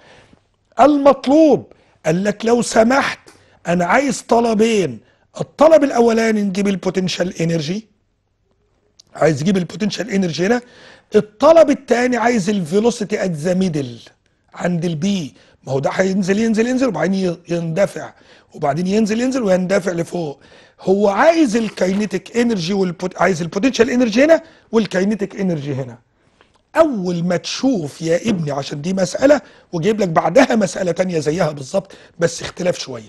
المطلوب قال لك لو سمحت انا عايز طلبين الطلب الاولاني نجيب البوتنشال انرجي عايز اجيب البوتنشال انرجي هنا الطلب الثاني عايز الفيلوسيتي ات ذا ميدل عند البي ما هو ده هينزل ينزل ينزل وبعدين يندفع وبعدين ينزل ينزل ويندفع لفوق هو عايز الكاينتيك انرجي والبوت... عايز البوتنشال انرجي هنا والكاينتيك انرجي هنا اول ما تشوف يا ابني عشان دي مساله وجايب لك بعدها مساله تانية زيها بالظبط بس اختلاف شويه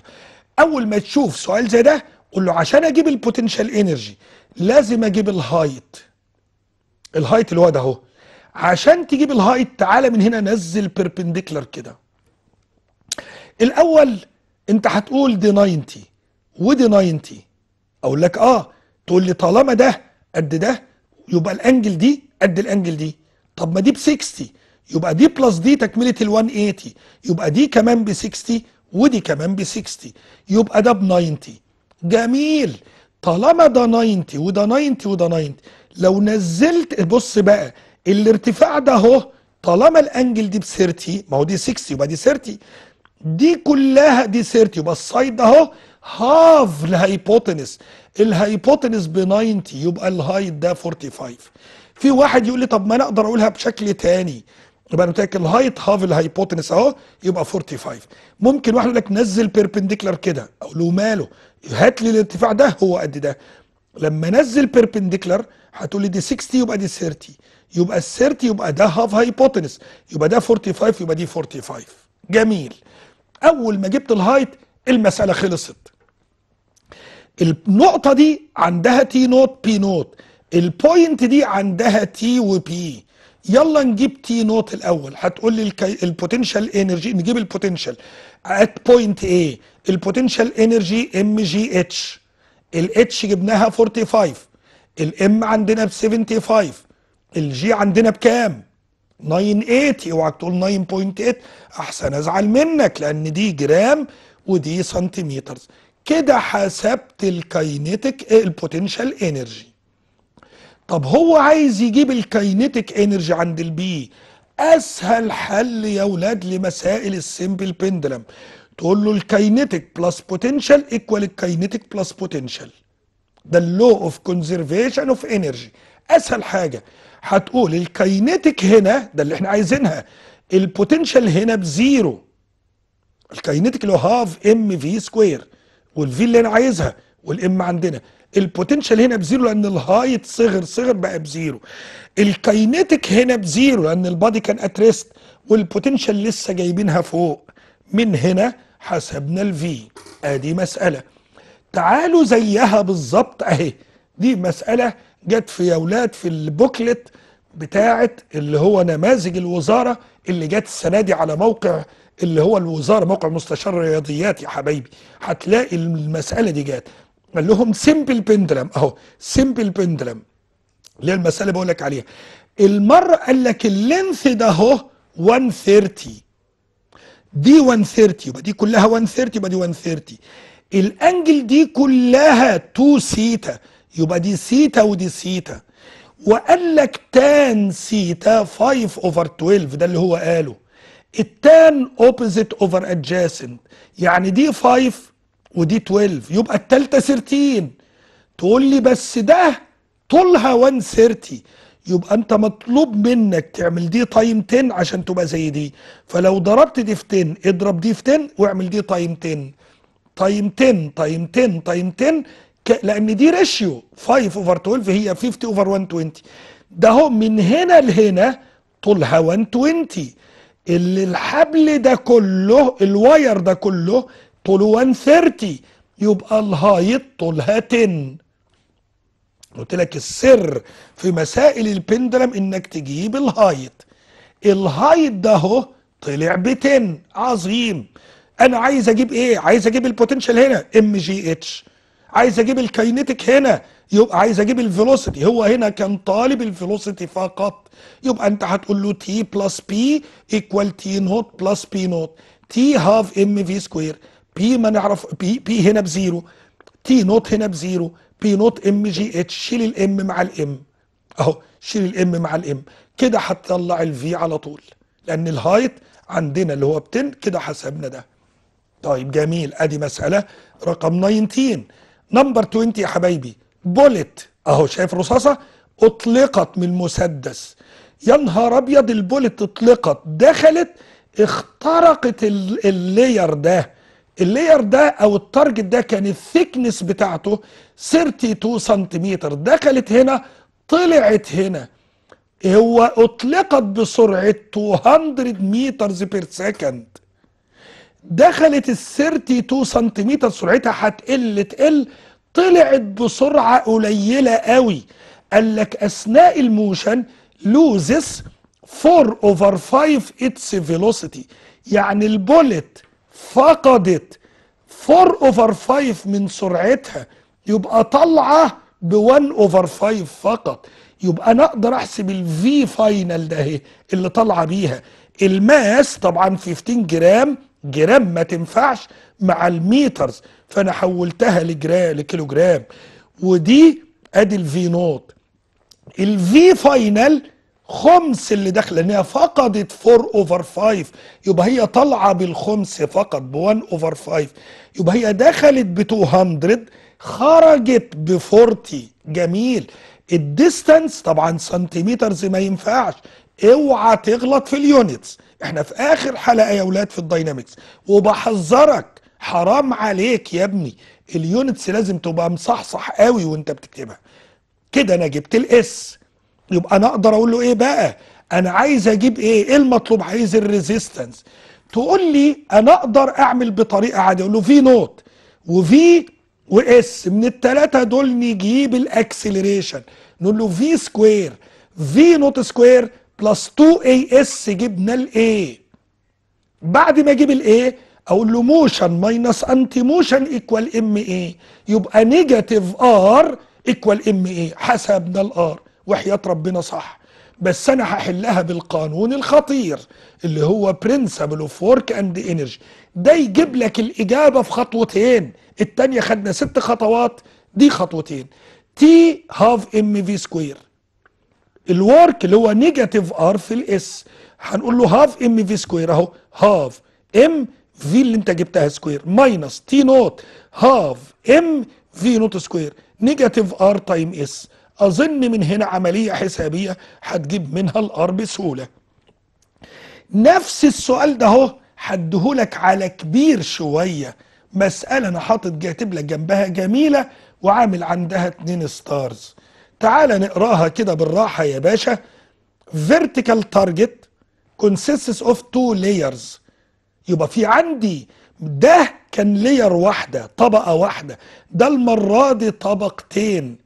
اول ما تشوف سؤال زي ده قول له عشان اجيب البوتنشال انرجي لازم اجيب الهايت الهايت اللي هو ده اهو عشان تجيب الهايت تعالى من هنا نزل بيربنديكلر كده الاول انت هتقول دي 90 ودي 90 اقول لك اه تقول لي طالما ده قد ده يبقى الانجل دي قد الانجل دي طب ما دي ب 60 يبقى دي بلس دي تكمله ال 180 يبقى دي كمان ب 60 ودي كمان ب 60 يبقى ده ب 90 جميل طالما ده 90 وده 90 وده 90 لو نزلت بص بقى الارتفاع ده اهو طالما الانجل دي ب 30 ما هو دي 60 يبقى دي 30 دي كلها دي 30 يبقى السايد ده اهو هاف الهايبوتنس الهايبوتنس ب 90 يبقى الهايت ده 45 في واحد يقول لي طب ما انا اقدر اقولها بشكل تاني يبقى انا متاكد الهايت هاف الهايبوتنس اهو يبقى 45 ممكن واحد يقول لك نزل بيربنديكلر كده اقول له ماله هات لي الارتفاع ده هو قد ده لما انزل بيربنديكلر هتقول لي دي 60 يبقى دي 30 يبقى ال 30 يبقى ده هاف هايبوتنس يبقى ده 45 يبقى دي 45 جميل اول ما جبت الهايت المساله خلصت النقطه دي عندها تي نوت بي نوت البوينت دي عندها تي وبي يلا نجيب تي نوت الاول هتقول لي البوتنشال انرجي نجيب البوتنشال ات بوينت ايه البوتنشال انرجي ام جي اتش الاتش جبناها 45 الام عندنا ب 75 الجي عندنا بكام 980 اوعى تقول 9.8 احسن ازعل منك لان دي جرام ودي سنتيمترز كده حسبت الكاينيتيك البوتنشال إيه، انرجي طب هو عايز يجيب الكاينيتيك انرجي عند البي اسهل حل يا ولاد لمسائل السمبل بندلم تقول له الكاينيتيك بلس بوتنشال ايكوال الكاينيتيك بلس بوتنشال ده اللو اوف كونزرفيشن اوف انرجي اسهل حاجه هتقول الكاينيتيك هنا ده اللي احنا عايزينها البوتنشال هنا بزيرو الكاينيتيك اللي هو هاف ام في سكوير والفي اللي انا عايزها والام عندنا البوتنشال هنا بزيرو لان الهايت صغر صغر بقى بزيرو الكاينيتك هنا بزيرو لان البادي كان اتريست والبوتنشال لسه جايبينها فوق من هنا حسبنا الفي ادي مساله تعالوا زيها بالظبط اهي دي مساله جت في يا اولاد في البوكلت بتاعت اللي هو نماذج الوزاره اللي جت السنه دي على موقع اللي هو الوزاره موقع مستشار الرياضيات يا حبايبي هتلاقي المساله دي جات قال لهم سيمبل بندلم اهو سيمبل بندلم اللي هي المساله اللي بقول لك عليها المره قال لك اللينث ده اهو 130 دي 130 يبقى دي كلها 130 يبقى دي 130 الانجل دي كلها 2 سيتا يبقى دي سيتا ودي سيتا وقال لك تان سيتا 5 اوفر 12 ده اللي هو قاله التان اوبوزيت اوفر ادجاسنت يعني دي 5 ودي 12 يبقى التالتة 13 تقول لي بس ده طولها 130 يبقى انت مطلوب منك تعمل دي تايم 10 عشان تبقى زي دي فلو ضربت دي في 10 اضرب دي في 10 واعمل دي تايم 10 تايم 10 تايم 10 تايم 10 لان دي ريشيو 5 اوفر 12 هي 50 اوفر 120 ده هو من هنا لهنا طولها 120 اللي الحبل ده كله الواير ده كله طوله 130 يبقى الهايط طولها 10 قلت لك السر في مسائل البندلم انك تجيب الهايط الهايط ده اهو طلع ب 10 عظيم انا عايز اجيب ايه عايز اجيب البوتنشال هنا ام جي اتش عايز اجيب الكاينتيك هنا يبقى عايز اجيب الفيلوسيتي هو هنا كان طالب الفيلوسيتي فقط يبقى انت هتقول له تي بلس بي ايكوال تي نوت بلس بي نوت تي هاف ام في سكوير بي ما نعرف بي, بي هنا بزيرو تي نوت هنا بزيرو بي نوت ام جي اتش شيل الام مع الام اهو شيل الام مع الام كده هتطلع الفي على طول لان الهايت عندنا اللي هو ب 10 كده حسبنا ده طيب جميل ادي مساله رقم 19 نمبر 20 يا حبايبي بولت اهو شايف رصاصه اطلقت من مسدس يا نهار ابيض البولت اطلقت دخلت اخترقت اللاير ده اللاير ده او التارجت ده كان الثيكنس بتاعته 32 سنتيمتر دخلت هنا طلعت هنا هو اطلقت بسرعه 200 مترز بير سكند دخلت ال 32 سنتيمتر سرعتها هتقل تقل طلعت بسرعة قليلة قوي قال لك أثناء الموشن لوزس 4 over 5 its velocity يعني البولت فقدت 4 over 5 من سرعتها يبقى طالعة ب 1 over 5 فقط يبقى أنا أقدر أحسب الفي فاينل ده اللي طالعة بيها الماس طبعا 15 جرام جرام ما تنفعش مع الميترز فانا حولتها لجرام لكيلوجرام ودي ادي الفي نوت الفي فاينل خمس اللي داخله ان هي فقدت 4 اوفر 5 يبقى هي طالعه بالخمس فقط ب 1 اوفر 5 يبقى هي دخلت ب 200 خرجت ب 40 جميل الديستانس طبعا سنتيمترز ما ينفعش اوعى تغلط في اليونتس احنا في اخر حلقه يا اولاد في الداينامكس وبحذرك حرام عليك يا ابني اليونتس لازم تبقى مصحصح قوي وانت بتكتبها كده انا جبت الاس يبقى انا اقدر اقول له ايه بقى انا عايز اجيب ايه ايه المطلوب عايز الريزيستنس تقول لي انا اقدر اعمل بطريقه عاديه اقول له في نوت وفي واس من الثلاثه دول نجيب الاكسلريشن نقول له في سكوير في نوت سكوير بلس 2 اي اس جبنا الاي بعد ما اجيب الاي اقول له موشن ماينس انتي موشن ايكوال ام اي يبقى نيجاتيف ار ايكوال ام اي حسبنا الار وحياه ربنا صح بس انا هحلها بالقانون الخطير اللي هو برنسبل اوف ورك اند انرجي ده يجيب لك الاجابه في خطوتين التانيه خدنا ست خطوات دي خطوتين تي هاف ام في سكوير الورك اللي هو نيجاتيف ار في الاس هنقول له هاف ام في سكوير اهو هاف ام في اللي انت جبتها سكوير ماينس تي نوت هاف ام في نوت سكوير نيجاتيف ار تايم اس اظن من هنا عمليه حسابيه هتجيب منها الار بسهوله نفس السؤال ده اهو هديهولك على كبير شويه مساله انا حاطط كاتب لك جنبها جميله وعامل عندها اتنين ستارز تعال نقراها كده بالراحة يا باشا vertical target consists of two layers يبقى في عندي ده كان لير واحدة طبقة واحدة ده المرة دي طبقتين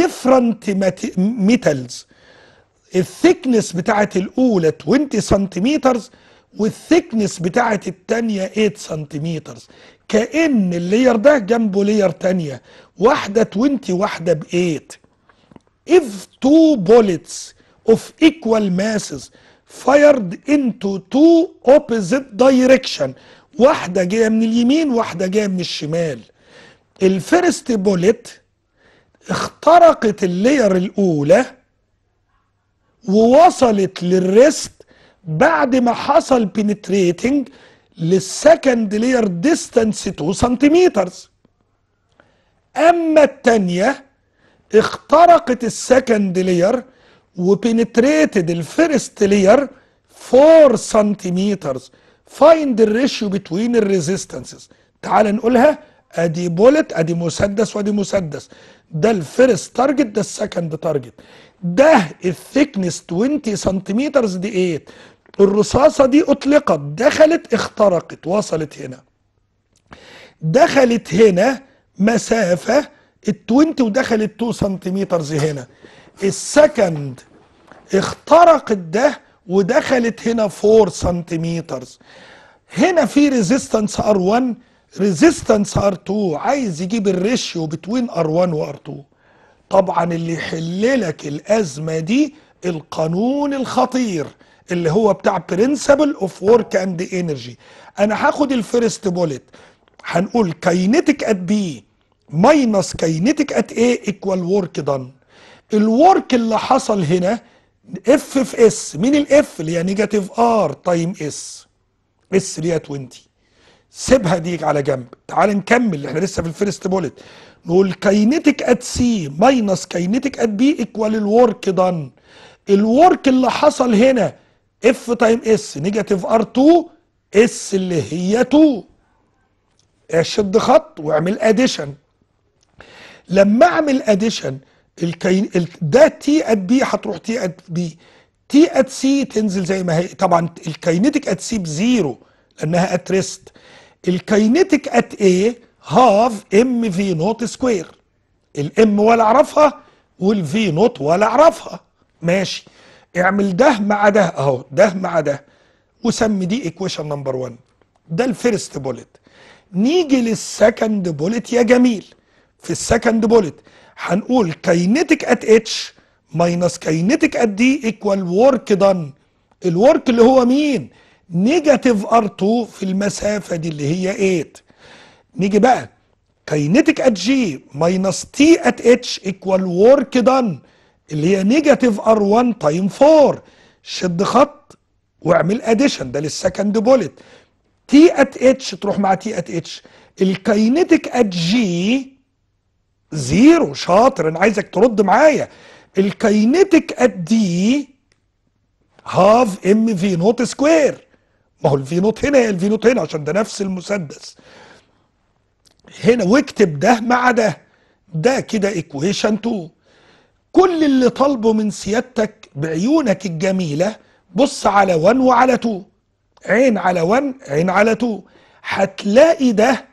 different metals الثيكنس بتاعت الأولى 20 سنتيمترز والثيكنس بتاعت التانية 8 سنتيمترز كأن اللير ده جنبه لير تانية واحدة 20 واحدة ب 8 if two bullets of equal masses fired into two opposite direction واحدة جاية من اليمين واحدة جاية من الشمال الفيرست بوليت اخترقت اللير الأولى ووصلت للريست بعد ما حصل بنتريتنج للسكند لير ديستانس 2 سنتيمترز اما الثانيه اخترقت السكند لير وبنتريتد الفيرست لير 4 سنتيمترز فايند الريشيو بتوين الريزيستنسز تعال نقولها ادي بولت ادي مسدس وادي مسدس ده الفيرست تارجت ده السكند تارجت ده الثيكنس 20 سنتيمترز دي 8 الرصاصة دي أطلقت دخلت اخترقت وصلت هنا دخلت هنا مسافة ال20 ودخلت 2 سنتيمترز هنا السكند اخترقت ده ودخلت هنا 4 سنتيمترز هنا في ريزيستنس ار1 ريزيستنس ار2 عايز يجيب الريشيو بتوين ار1 وار2 طبعا اللي يحل لك الازمه دي القانون الخطير اللي هو بتاع برنسبل اوف ورك اند انرجي انا هاخد الفيرست بوليت هنقول كاينتك ات بي ماينس كاينتك ات ايه ايكوال ورك دان الورك اللي حصل هنا اف في اس مين الاف اللي هي نيجاتيف ار تايم اس اس اللي هي 20 سيبها دي على جنب تعال نكمل احنا لسه في الفيرست بوليت نقول كاينتك ات سي ماينس كاينتك ات بي ايكوال الورك دان الورك اللي حصل هنا اف تايم اس نيجاتيف ار 2 اس اللي هي 2 شد خط واعمل اديشن لما اعمل اديشن الكي... ده تي ات بي هتروح تي ات بي تي ات سي تنزل زي ما هي طبعا الكينيتك ات سي بزيرو لانها ات ريست الكينيتك ات ايه هاف ام في نوت سكوير الام ولا اعرفها والفي نوت ولا اعرفها ماشي اعمل ده مع ده اهو ده مع ده وسمي دي ايكويشن نمبر 1 ده الفيرست بوليت نيجي للسكند بوليت يا جميل في السكند بوليت هنقول كاينتيك ات اتش ماينس كاينتيك ات دي ايكوال ورك دان الورك اللي هو مين نيجاتيف ار2 في المسافه دي اللي هي 8 نيجي بقى كاينتيك ات جي ماينس تي ات اتش ايكوال ورك دان اللي هي نيجاتيف ار 1 تايم 4 شد خط واعمل اديشن ده للسكند بوليت تي ات اتش تروح مع تي ات اتش الكاينتيك ات جي زيرو شاطر انا عايزك ترد معايا الكاينتيك ات دي هاف ام في نوت سكوير ما هو الفي نوت هنا هي الفي نوت هنا عشان ده نفس المسدس هنا واكتب ده مع ده ده كده ايكويشن 2 كل اللي طالبه من سيادتك بعيونك الجميلة بص على 1 وعلى 2 عين على 1 عين على 2 هتلاقي ده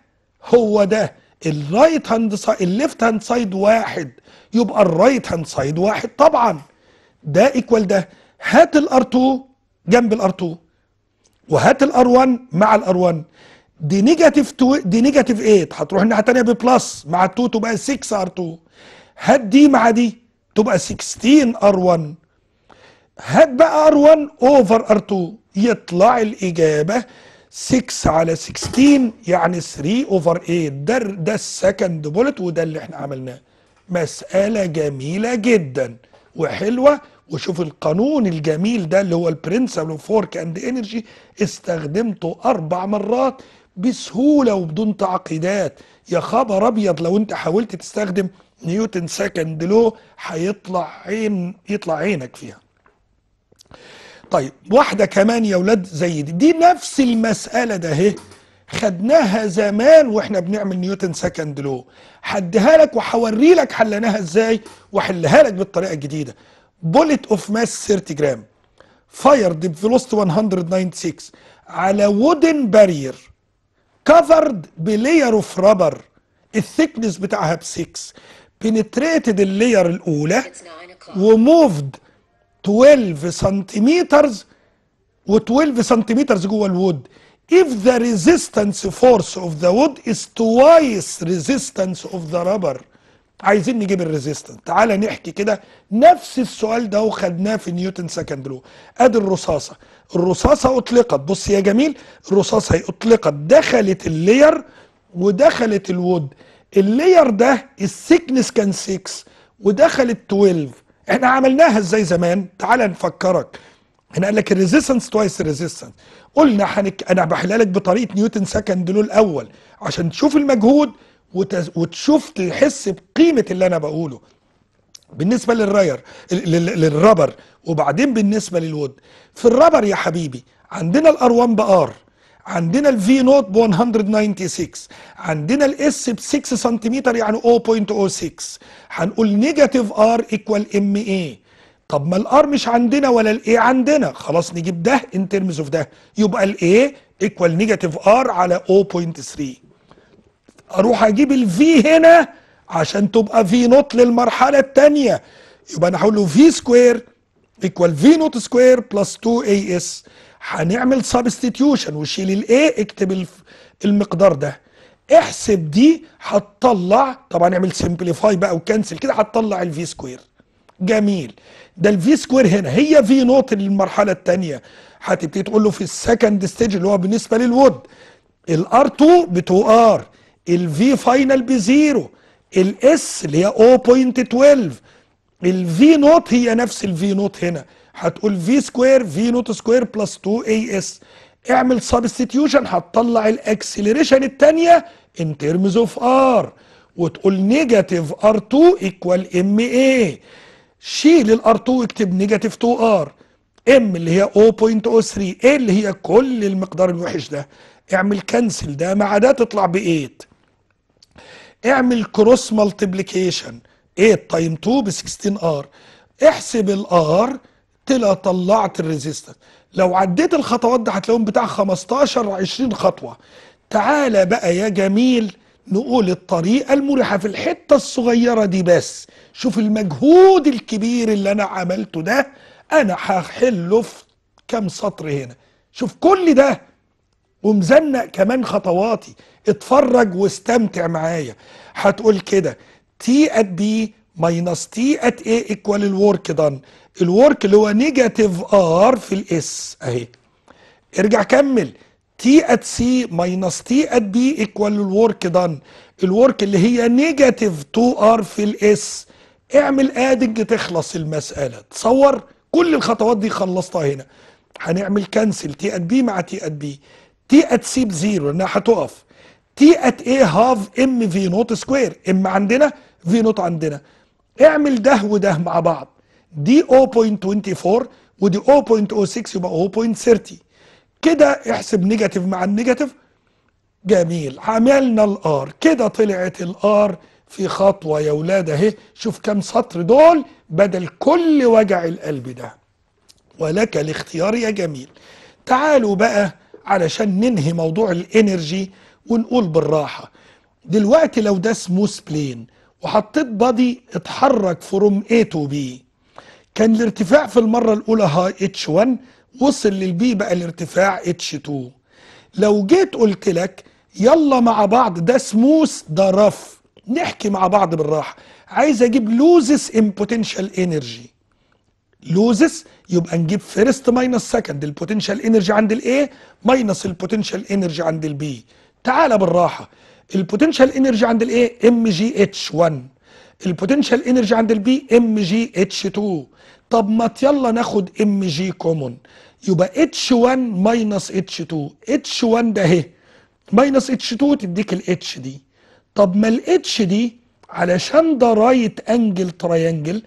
هو ده الرايت هاند سايد الليفت هاند سايد واحد يبقى الرايت هاند سايد واحد طبعا ده ايكوال ده هات الار 2 جنب الار 2 وهات الار 1 مع الار 1 دي نيجاتيف تو دي نيجاتيف 8 هتروح الناحيه الثانيه ببلس مع 2 تبقى 6 ار 2 هات دي مع دي تبقى 16 ار 1 هات بقي ار R1 اوفر ار 2 يطلع الإجابة 6 على 16 يعني 3 اوفر 8 ده ده السكند بولت وده اللي احنا عملناه مسألة جميلة جدا وحلوة وشوف القانون الجميل ده اللي هو البرنسبل اوف فورك اند انرجي استخدمته اربع مرات بسهوله وبدون تعقيدات يا خبر ابيض لو انت حاولت تستخدم نيوتن سكند لو هيطلع عين يطلع عينك فيها طيب واحده كمان يا ولاد زي دي دي نفس المساله ده اهي خدناها زمان واحنا بنعمل نيوتن سكند لو هديها لك وهوري لك حلناها ازاي وحلها لك بالطريقه الجديده بوليت اوف ماس 30 جرام فايرد فيلوست 196 على وودن بارير كفرد بلاير اوف رابر الثيكنس بتاعها ب 6 penetrated اللير الاولى وموفد 12 سنتيمترز و12 سنتيمترز جوه الوود if the resistance force of the wood is twice resistance of the rubber عايزين نجيب الريزيستنس تعالى نحكي كده نفس السؤال ده وخدناه في نيوتن سكند لو ادي الرصاصه الرصاصه اطلقت بص يا جميل الرصاصه هي اطلقت دخلت اللير ودخلت الود اللير ده السيكنس كان 6 ودخلت 12 احنا عملناها ازاي زمان تعال نفكرك هنا قال لك الريزيستنس توايس الريزيستنس قلنا حنك... انا بحلها لك بطريقه نيوتن سكند لو الاول عشان تشوف المجهود وتشوف تحس بقيمه اللي انا بقوله بالنسبه للراير لل... للربر وبعدين بالنسبه للود في الربر يا حبيبي عندنا الار 1 بار عندنا V نوت ب 196 عندنا الاس ب 6 سنتيمتر يعني 0.06 هنقول نيجاتيف ار ايكوال ام اي طب ما الار مش عندنا ولا الاي عندنا خلاص نجيب ده ان ترمز اوف ده يبقى A ايكوال نيجاتيف ار على 0.3 اروح اجيب V هنا عشان تبقى في نوت للمرحله الثانيه يبقى انا هقول له في سكوير ايكوال في نوت سكوير بلس 2 A اس هنعمل سبستيتيوشن وشيل الاي اكتب المقدار ده احسب دي هتطلع طبعا اعمل سمبليفاي بقى وكنسل كده هتطلع الفي سكوير جميل ده الفي سكوير هنا هي في نوت المرحله الثانيه هتبتدي تقول له في السكند ستيج اللي هو بالنسبه للود الار 2 ب 2 ار الفي فاينل بزيرو الاس اللي هي 0.12 الفي نوت هي نفس الفي نوت هنا هتقول في سكوير في نوت سكوير بلس 2 اي اس اعمل سبستيوشن هتطلع الاكسلريشن الثانيه ان ترمز اوف ار وتقول نيجاتيف ار2 ايكوال ام اي شيل الار2 واكتب نيجاتيف 2 ار ام اللي هي 0.03 ايه اللي هي كل المقدار الوحش ده اعمل كنسل ده مع ده تطلع ب 8 اعمل كروس مالتيبليكيشن 8 تايم 2 ب 16 ار احسب الار طلع طلعت الريزيستنس لو عديت الخطوات دي هتلاقيهم بتاع 15 20 خطوه تعالى بقى يا جميل نقول الطريقه المريحه في الحته الصغيره دي بس شوف المجهود الكبير اللي انا عملته ده انا هحله في كام سطر هنا شوف كل ده ومزنق كمان خطواتي اتفرج واستمتع معايا هتقول كده تي قد ايه ماينس تي ات ايه ايكوال الورك دان الورك اللي هو نيجاتيف ار في الاس اهي ارجع كمل تي ات سي ماينس تي ات بي ايكوال الورك دان الورك اللي هي نيجاتيف 2 ار في الاس اعمل ادنج تخلص المساله تصور كل الخطوات دي خلصتها هنا هنعمل كنسل تي ات بي مع تي ات بي تي ات سي بزيرو لانها هتقف تي ات ايه هاف ام في نوت سكوير ام عندنا في نوت عندنا اعمل ده وده مع بعض دي 0.24 ودي 0.06 يبقى 0.30 كده احسب نيجاتيف مع النيجاتيف جميل عملنا الار كده طلعت الار في خطوه يا ولاد اهي شوف كام سطر دول بدل كل وجع القلب ده ولك الاختيار يا جميل تعالوا بقى علشان ننهي موضوع الانرجي ونقول بالراحه دلوقتي لو ده سموث بلين وحطيت بادي اتحرك فروم A تو B كان الارتفاع في المرة الأولى هاي H1 وصل للبي بقى الارتفاع H2 لو جيت قلت لك يلا مع بعض ده سموث ده رف نحكي مع بعض بالراحة عايز اجيب لوزس ان بوتنشال انرجي لوزس يبقى نجيب فيرست ماينس سكند البوتنشال انرجي عند الايه ماينس البوتنشال انرجي عند البي تعالى بالراحه البوتنشال انرجي عند الايه ام جي اتش 1 البوتنشال انرجي عند البي ام جي اتش 2 طب ما يلا ناخد ام جي كومون يبقى اتش 1 ماينس اتش 2 اتش 1 ده اهي ماينس اتش 2 تديك الاتش دي طب ما الاتش دي علشان ده رايت انجل تريانجل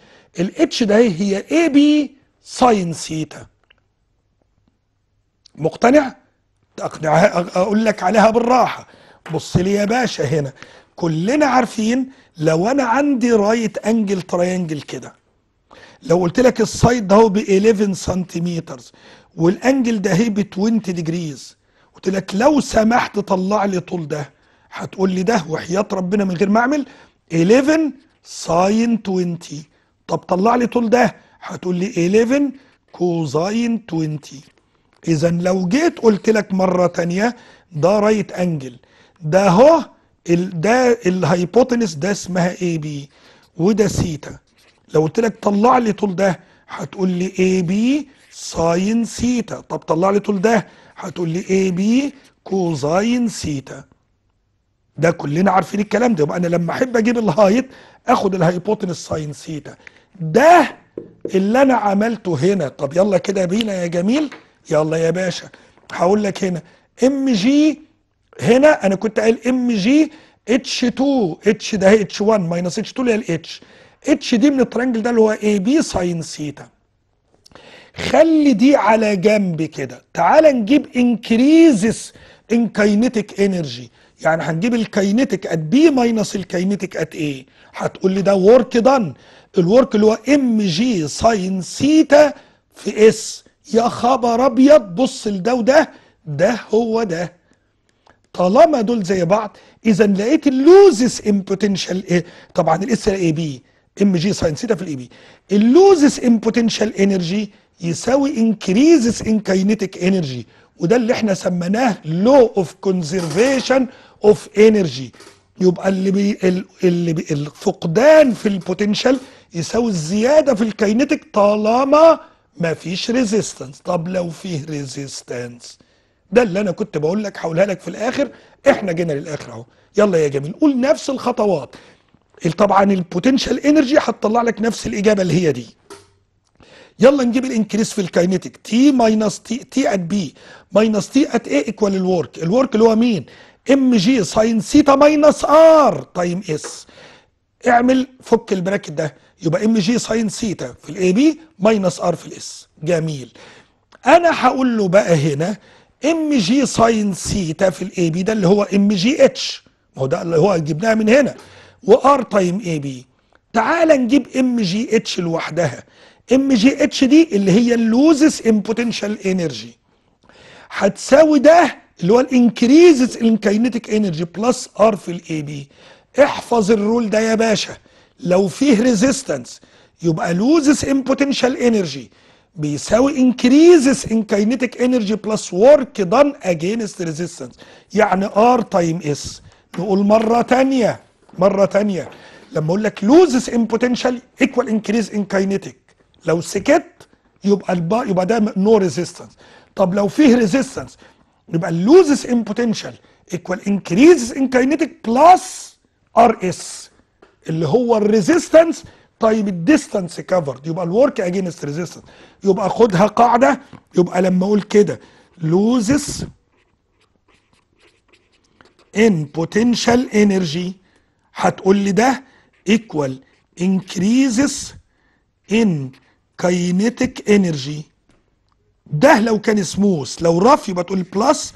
الاتش ده هي اي بي ساين سيتا مقتنع اقنعها اقول لك عليها بالراحه بص لي يا باشا هنا كلنا عارفين لو انا عندي رايت انجل ترينجل كده لو قلت لك السايد ده هو ب 11 سنتيمتر والانجل ده هي ب 20 ديجريز قلت لك لو سمحت طلع لي طول ده هتقول لي ده وحياه ربنا من غير ما اعمل 11 ساين 20 طب طلع لي طول ده هتقول لي 11 كوزاين 20 اذا لو جيت قلت لك مره ثانيه ده رايت انجل ده اهو ده الهايبوتنس ده اسمها اي بي وده سيتا لو قلت لك طلع لي طول ده هتقول لي اي بي ساين سيتا طب طلع لي طول ده هتقول لي اي بي كوزاين سيتا ده كلنا عارفين الكلام ده يبقى انا لما احب اجيب الهايت اخد الهايبوتنس ساين سيتا ده اللي انا عملته هنا طب يلا كده بينا يا جميل يلا يا باشا هقول لك هنا ام جي هنا انا كنت قايل ام جي اتش 2 اتش ده اتش 1 ماينس اتش 2 اللي هي الاتش اتش دي من الترانجل ده اللي هو اي بي ساين سيتا خلي دي على جنب كده تعال نجيب انكريزس ان كاينتيك انرجي يعني هنجيب الكاينتيك ات بي ماينس الكاينتيك ات ايه هتقول لي ده ورك دان الورك اللي هو ام جي ساين سيتا في اس يا خبر ابيض بص لده وده ده هو ده طالما دول زي بعض اذا لقيت اللوزس ان بوتنشال طبعا الاس اي بي ام جي ساين سيتا في الاي بي اللوزس ان بوتنشال انرجي يساوي انكريزس ان كاينتيك انرجي وده اللي احنا سميناه لو اوف كونزرفيشن اوف انرجي يبقى اللي بي اللي بي الفقدان في البوتنشال يساوي الزياده في الكاينتيك طالما ما فيش ريزيستنس طب لو فيه ريزيستنس ده اللي انا كنت بقول لك هقولها لك في الاخر احنا جينا للاخر اهو يلا يا جميل قول نفس الخطوات طبعا البوتنشال انرجي هتطلع لك نفس الاجابه اللي هي دي يلا نجيب الانكريس في الكاينتيك تي ماينس تي تي ات بي ماينس تي ات اي ايكوال الورك الورك اللي هو مين ام جي ساين سيتا ماينس ار تايم اس اعمل فك البراكت ده يبقى ام جي ساين سيتا في الاي بي ماينس ار في الاس جميل انا هقول له بقى هنا ام جي ساين سيتا في الاي بي ده اللي هو ام جي اتش ما هو ده اللي هو جبناها من هنا وار تايم اي بي تعال نجيب ام جي اتش لوحدها ام جي اتش دي اللي هي اللوزس ان بوتنشال انرجي هتساوي ده اللي هو الانكريزز ان كاينتيك انرجي بلس ار في الاي بي احفظ الرول ده يا باشا لو فيه ريزيستنس يبقى لوزس ان بوتنشال انرجي بيساوي increases in kinetic energy plus work done against resistance يعني R time S نقول مرة تانية مرة تانية لما اقول لك loses in potential equal increase in kinetic لو سكت يبقى يبقى ده no resistance طب لو فيه resistance يبقى loses in potential equal increases in kinetic plus RS اللي هو الريزيستنس resistance طيب الديستانس كفرد يبقى الورك اجينست ريزيستنس يبقى خدها قاعده يبقى لما اقول كده لوزس ان بوتنشال انرجي هتقول لي ده ايكوال انكريزز ان كاينتيك انرجي ده لو كان سموث لو رف يبقى تقول بلس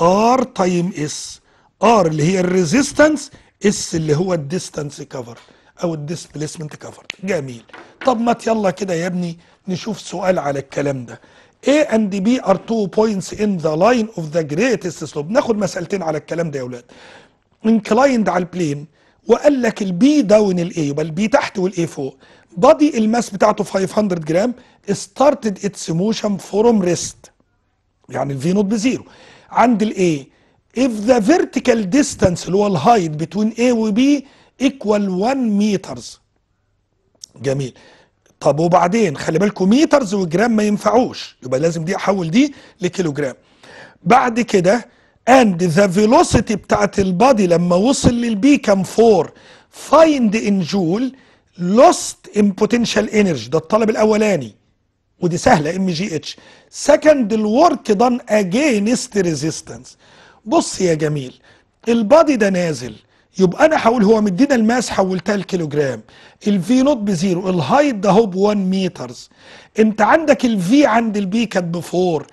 ار تايم اس ار اللي هي الريزيستنس اس اللي هو الديستانس كفرد او الديسبليسمنت كفرد جميل طب ما يلا كده يا ابني نشوف سؤال على الكلام ده A and B are two points in the line of the greatest slope ناخد مسألتين على الكلام ده يا ولاد inclined على البلين وقال لك البي داون الاي يبقى البي تحت والاي فوق بادي الماس بتاعته 500 جرام ستارتد اتس موشن فروم ريست يعني الفي نوت بزيرو عند الاي if the vertical distance اللي هو الهايت between A و B ايكوال 1 مترز جميل طب وبعدين خلي بالكم مترز وجرام ما ينفعوش يبقى لازم دي احول دي لكيلو جرام بعد كده اند ذا فيلوسيتي بتاعت البادي لما وصل للبي كان 4 فايند ان جول لوست ان بوتنشال انرجي ده الطلب الاولاني ودي سهله ام جي اتش سكند الورك دان اجينست ريزيستنس بص يا جميل البادي ده نازل يبقى انا هقول هو مدينا الماس حولتها جرام الفي نوت بزيرو الهايت ده هو ب 1 مترز انت عندك الفي عند البي كانت بفور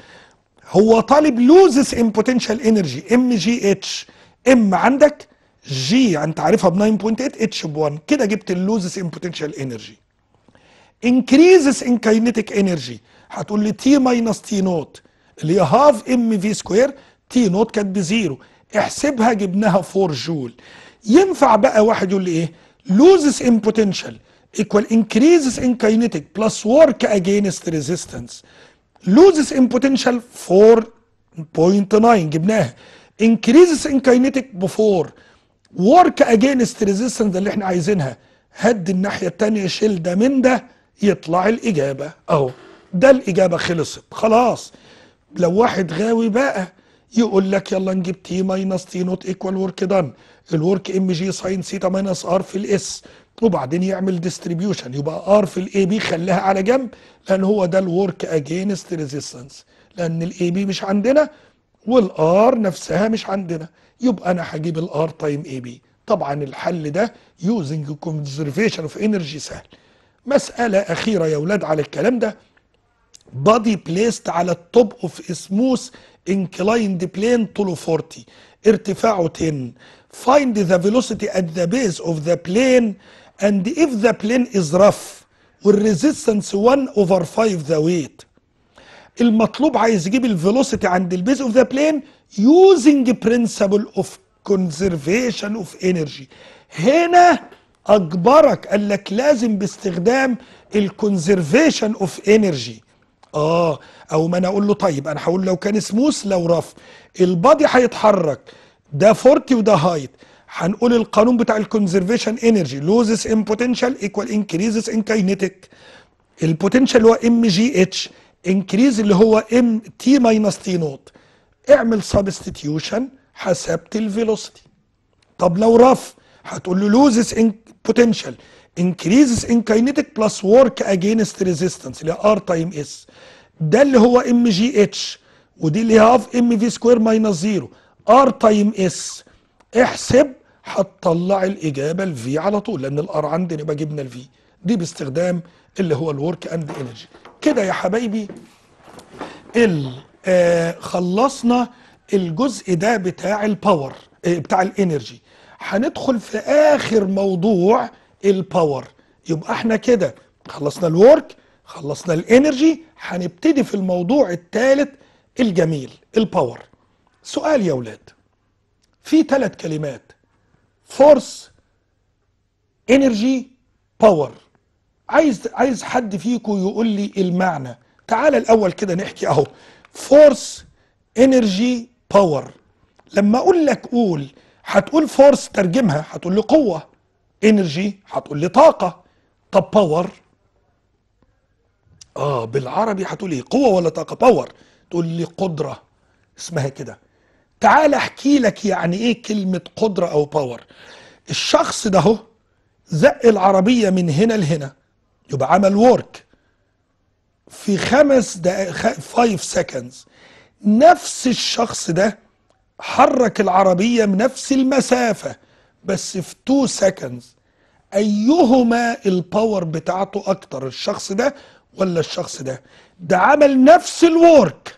هو طالب لوزس ان بوتنشال انرجي ام جي اتش ام عندك جي انت عارفها ب 9.8 اتش ب 1 كده جبت اللوزس ان بوتنشال انرجي انكريزس ان كاينتيك انرجي هتقول لي تي ماينس تي نوت اللي هي هاف ام في سكوير تي نوت كانت بزيرو احسبها جبناها 4 جول ينفع بقى واحد يقول لي ايه loses in potential equal increases in kinetic plus work against resistance loses in potential 4.9 جبناها increases in kinetic بفور work against resistance اللي احنا عايزينها هد الناحية الثانيه شيل ده من ده يطلع الإجابة أهو ده الإجابة خلصت خلاص لو واحد غاوي بقى يقول لك يلا نجيب تي ماينس تي نوت ايكوال ورك دان الورك ام جي ساين سيتا ماينس ار في الاس وبعدين يعمل ديستريبيوشن يبقى ار في الاي بي خليها على جنب لان هو ده الورك اجينست ريزيستنس لان الاي بي مش عندنا والار نفسها مش عندنا يبقى انا هجيب الار تايم اي بي طبعا الحل ده يوزنج كونزرفيشن اوف انرجي سهل مساله اخيره يا اولاد على الكلام ده بادي بليست على التوب اوف سموث انكلايند بلين طوله 40 ارتفاعه 10 find the velocity at the base of the plane and if the plane is rough resistance 1 over 5 the weight المطلوب عايز يجيب الفيلوسيتي عند البيز اوف ذا بلين يوزنج برنسبل اوف كونزرفيشن اوف انرجي هنا اجبرك قال لك لازم باستخدام الكونزرفيشن اوف انرجي اه او ما انا اقول له طيب انا هقول لو كان سموث لو رف البادي هيتحرك ده فورتي وده هايت هنقول القانون بتاع الكونزرفيشن انرجي لوزز ان بوتنشال ايكوال انكريزز ان كاينتيك البوتنشال اللي هو ام جي اتش انكريز اللي هو ام تي ماينس تي نوت اعمل سبستيتيوشن حسبت الفيلوسيتي طب لو رف هتقول له لوزز ان بوتنشال انكريزز ان كاينتيك بلس ورك اجينست ريزيستنس اللي هي ار تايم اس ده اللي هو ام جي اتش ودي اللي هي هاف ام في سكوير ماينس زيرو ار تايم اس احسب هتطلع الاجابه الفي على طول لان الار عندي يبقى جبنا الفي دي باستخدام اللي هو الورك اند انرجي كده يا حبايبي ال آه خلصنا الجزء ده بتاع الباور آه بتاع الانرجي هندخل في اخر موضوع الباور يبقى احنا كده خلصنا الورك خلصنا الانرجي هنبتدي في الموضوع الثالث الجميل الباور سؤال يا ولاد في ثلاث كلمات فورس انرجي باور عايز عايز حد فيكم يقول لي المعنى تعال الاول كده نحكي اهو فورس انرجي باور لما اقول لك قول هتقول فورس ترجمها هتقول لي قوه انرجي هتقول لي طاقه طب باور اه بالعربي هتقول ايه قوه ولا طاقه باور تقول لي قدره اسمها كده تعال احكي لك يعني ايه كلمه قدره او باور الشخص ده هو زق العربيه من هنا لهنا يبقى عمل ورك في خمس دقائق 5 سكندز نفس الشخص ده حرك العربيه بنفس المسافه بس في 2 سكندز ايهما الباور بتاعته اكتر الشخص ده ولا الشخص ده ده عمل نفس الورك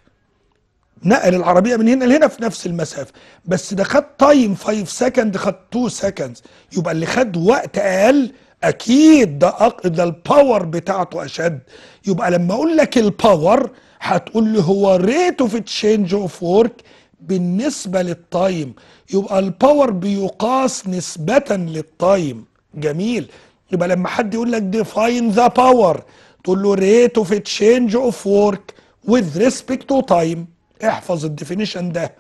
نقل العربيه من هنا لهنا في نفس المسافه بس ده خد تايم 5 سكند خد 2 سكند يبقى اللي خد وقت اقل اكيد ده أق... ده الباور بتاعته اشد يبقى لما اقول لك الباور هتقول لي هو ريت اوف تشينج اوف ورك بالنسبه للتايم يبقى الباور بيقاس نسبه للتايم جميل يبقى لما حد يقول لك ديفاين ذا باور تقول له ريت اوف تشينج اوف ورك وذ ريسبكت تو تايم احفظ الديفينيشن ده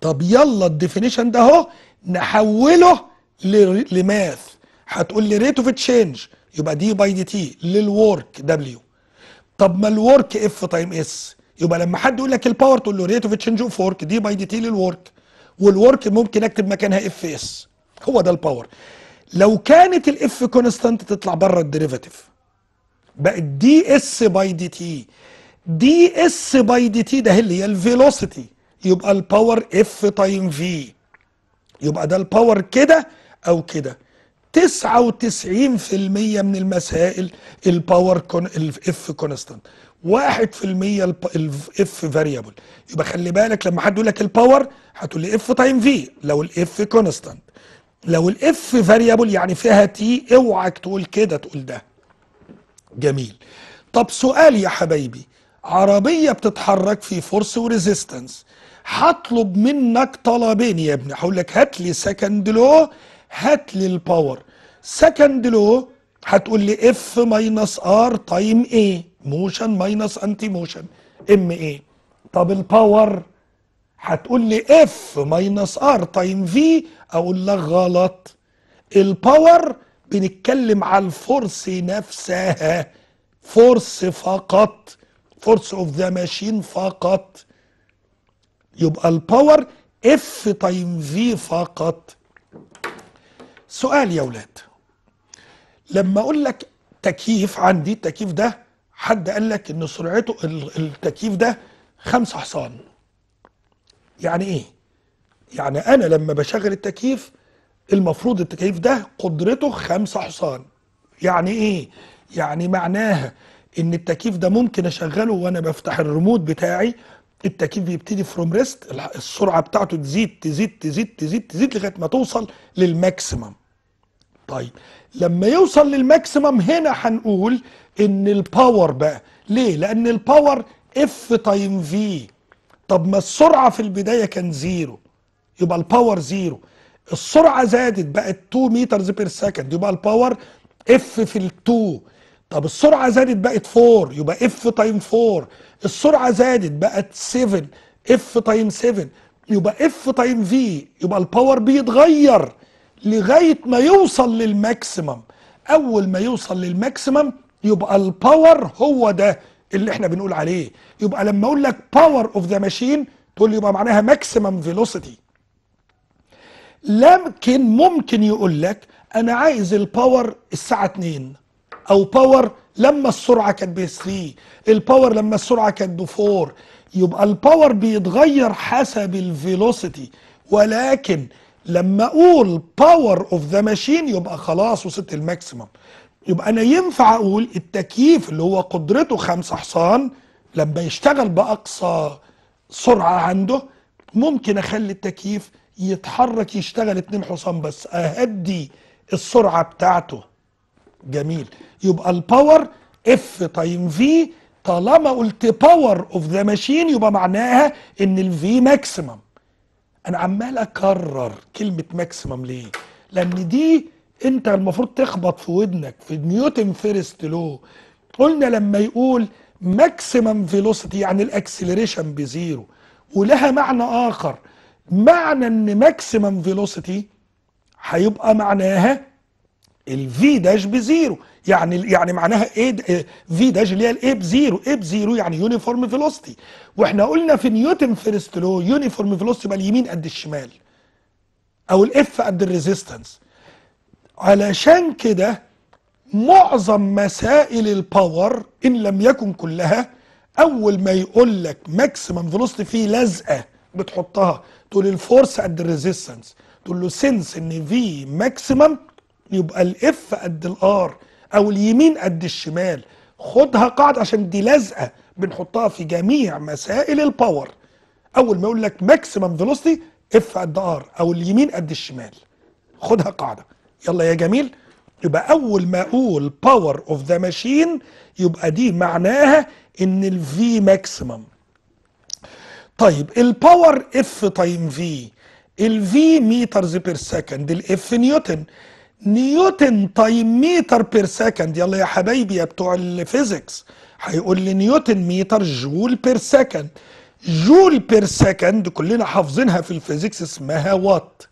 طب يلا الديفينيشن ده اهو نحوله لماث هتقول لي ريت اوف تشينج يبقى دي باي دي تي للورك دبليو طب ما الورك اف تايم اس يبقى لما حد يقول لك الباور تقول له ريت اوف تشينج اوف ورك دي باي دي تي للورك والورك ممكن اكتب مكانها اف اس هو ده الباور لو كانت الاف كونستانت تطلع بره الديريفاتيف بقت دي اس باي دي تي دي اس باي دي تي ده اللي هي الفيلوسيتي يبقى الباور اف تايم في يبقى ده الباور كده او كده 99% من المسائل الباور كون الاف كونستانت 1% الاف فاريبل يبقى خلي بالك لما حد يقول لك الباور هتقول لي اف تايم في لو الاف كونستانت لو الاف فاريبل يعني فيها تي اوعك تقول كده تقول ده جميل طب سؤال يا حبايبي عربيه بتتحرك في فورس وريزيستنس هطلب منك طلبين يا ابني هقول لك هات لي سكند لو هات لي الباور سكند لو هتقول لي اف ماينس ار تايم اي موشن ماينس انتي موشن ام اي طب الباور هتقول لي اف ماينس ار تايم في اقول لك غلط الباور بنتكلم على الفرس نفسها فرس فقط فورس اوف ذا ماشين فقط يبقى الباور اف تايم في فقط سؤال يا ولاد لما اقول لك تكييف عندي التكييف ده حد قال لك ان سرعته التكييف ده خمسة حصان يعني ايه يعني انا لما بشغل التكييف المفروض التكييف ده قدرته خمسة حصان يعني ايه يعني معناها ان التكييف ده ممكن اشغله وانا بفتح الريموت بتاعي التكييف بيبتدي فروم ريست السرعه بتاعته تزيد تزيد تزيد تزيد تزيد لغايه ما توصل للماكسيمم طيب لما يوصل للماكسيمم هنا هنقول ان الباور بقى ليه لان الباور اف تايم في طب ما السرعه في البدايه كان زيرو يبقى الباور زيرو السرعه زادت بقت 2 مترز بير سكند يبقى الباور اف في ال2 طب السرعه زادت بقت 4 يبقى اف تايم 4 السرعه زادت بقت 7 اف تايم 7 يبقى اف تايم في يبقى الباور بيتغير لغايه ما يوصل للماكسيمم اول ما يوصل للماكسيمم يبقى الباور هو ده اللي احنا بنقول عليه يبقى لما اقول لك باور اوف ذا ماشين تقول يبقى معناها ماكسيمم فيلوسيتي لكن ممكن يقول لك انا عايز الباور الساعه 2 او باور لما السرعه كانت ب 3 الباور لما السرعه كانت ب 4 يبقى الباور بيتغير حسب الفيلوسيتي ولكن لما اقول باور اوف ذا ماشين يبقى خلاص وصلت الماكسيمم يبقى انا ينفع اقول التكييف اللي هو قدرته 5 حصان لما يشتغل باقصى سرعه عنده ممكن اخلي التكييف يتحرك يشتغل 2 حصان بس اهدي السرعه بتاعته جميل يبقى الباور اف تايم في طالما قلت باور اوف ذا ماشين يبقى معناها ان الفي ماكسيمم انا عمال اكرر كلمه ماكسيمم ليه لان دي انت المفروض تخبط في ودنك في نيوتن فيرست لو قلنا لما يقول ماكسيمم فيلوسيتي يعني الاكسلريشن بزيرو ولها معنى اخر معنى ان ماكسيمم فيلوسيتي هيبقى معناها الفي داش بزيرو يعني يعني معناها ايه في داش اللي هي الاي بزيرو اي بزيرو يعني يونيفورم فيلوستي واحنا قلنا في نيوتن فيرست لو يونيفورم فيلوستي يبقى اليمين قد الشمال او الاف قد الريزيستنس علشان كده معظم مسائل الباور ان لم يكن كلها اول ما يقول لك ماكسيمم فيلوستي في لزقه بتحطها تقول الفورس قد الريزيستنس تقول له سنس ان في ماكسيمم يبقى الاف قد الار او اليمين قد الشمال خدها قاعده عشان دي لازقه بنحطها في جميع مسائل الباور اول ما يقول لك ماكسيمم فيلوستي اف قد ار او اليمين قد الشمال خدها قاعده يلا يا جميل يبقى اول ما اقول باور اوف ذا ماشين يبقى دي معناها ان الفي ماكسيمم طيب الباور اف تايم في الفي مترز بير سكند الاف نيوتن نيوتن تايم متر بير سكند يلا يا حبايبي يا بتوع الفيزيكس هيقول لي نيوتن متر جول بير سكند جول بير سكند كلنا حافظينها في الفيزيكس اسمها وات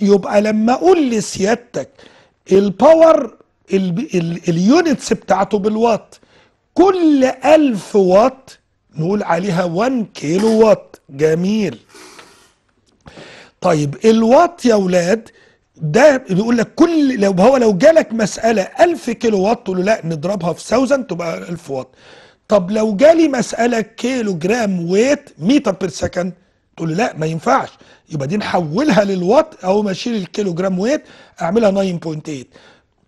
يبقى لما اقول لسيادتك الباور اليونتس بتاعته بالوات كل 1000 وات نقول عليها 1 كيلو وات جميل طيب الوات يا ولاد ده بيقول لك كل لو هو لو جالك مساله 1000 كيلو وات تقول له لا نضربها في 1000 تبقى 1000 وات طب لو جالي مساله كيلو جرام ويت متر بير سكند تقول له لا ما ينفعش يبقى دي نحولها للوات او اشيل الكيلو جرام ويت اعملها 9.8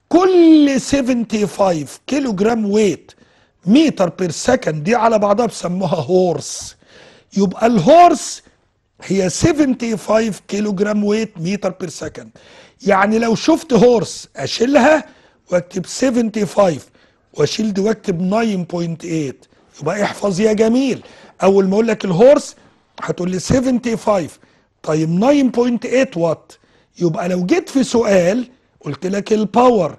كل 75 كيلو جرام ويت متر بير سكند دي على بعضها بسموها هورس يبقى الهورس هي 75 كيلو جرام ويت متر بير سكند يعني لو شفت هورس اشيلها واكتب 75 واشيل دي واكتب 9.8 يبقى احفظ يا جميل اول ما اقول لك الهورس هتقول لي 75 طيب 9.8 وات يبقى لو جيت في سؤال قلت لك الباور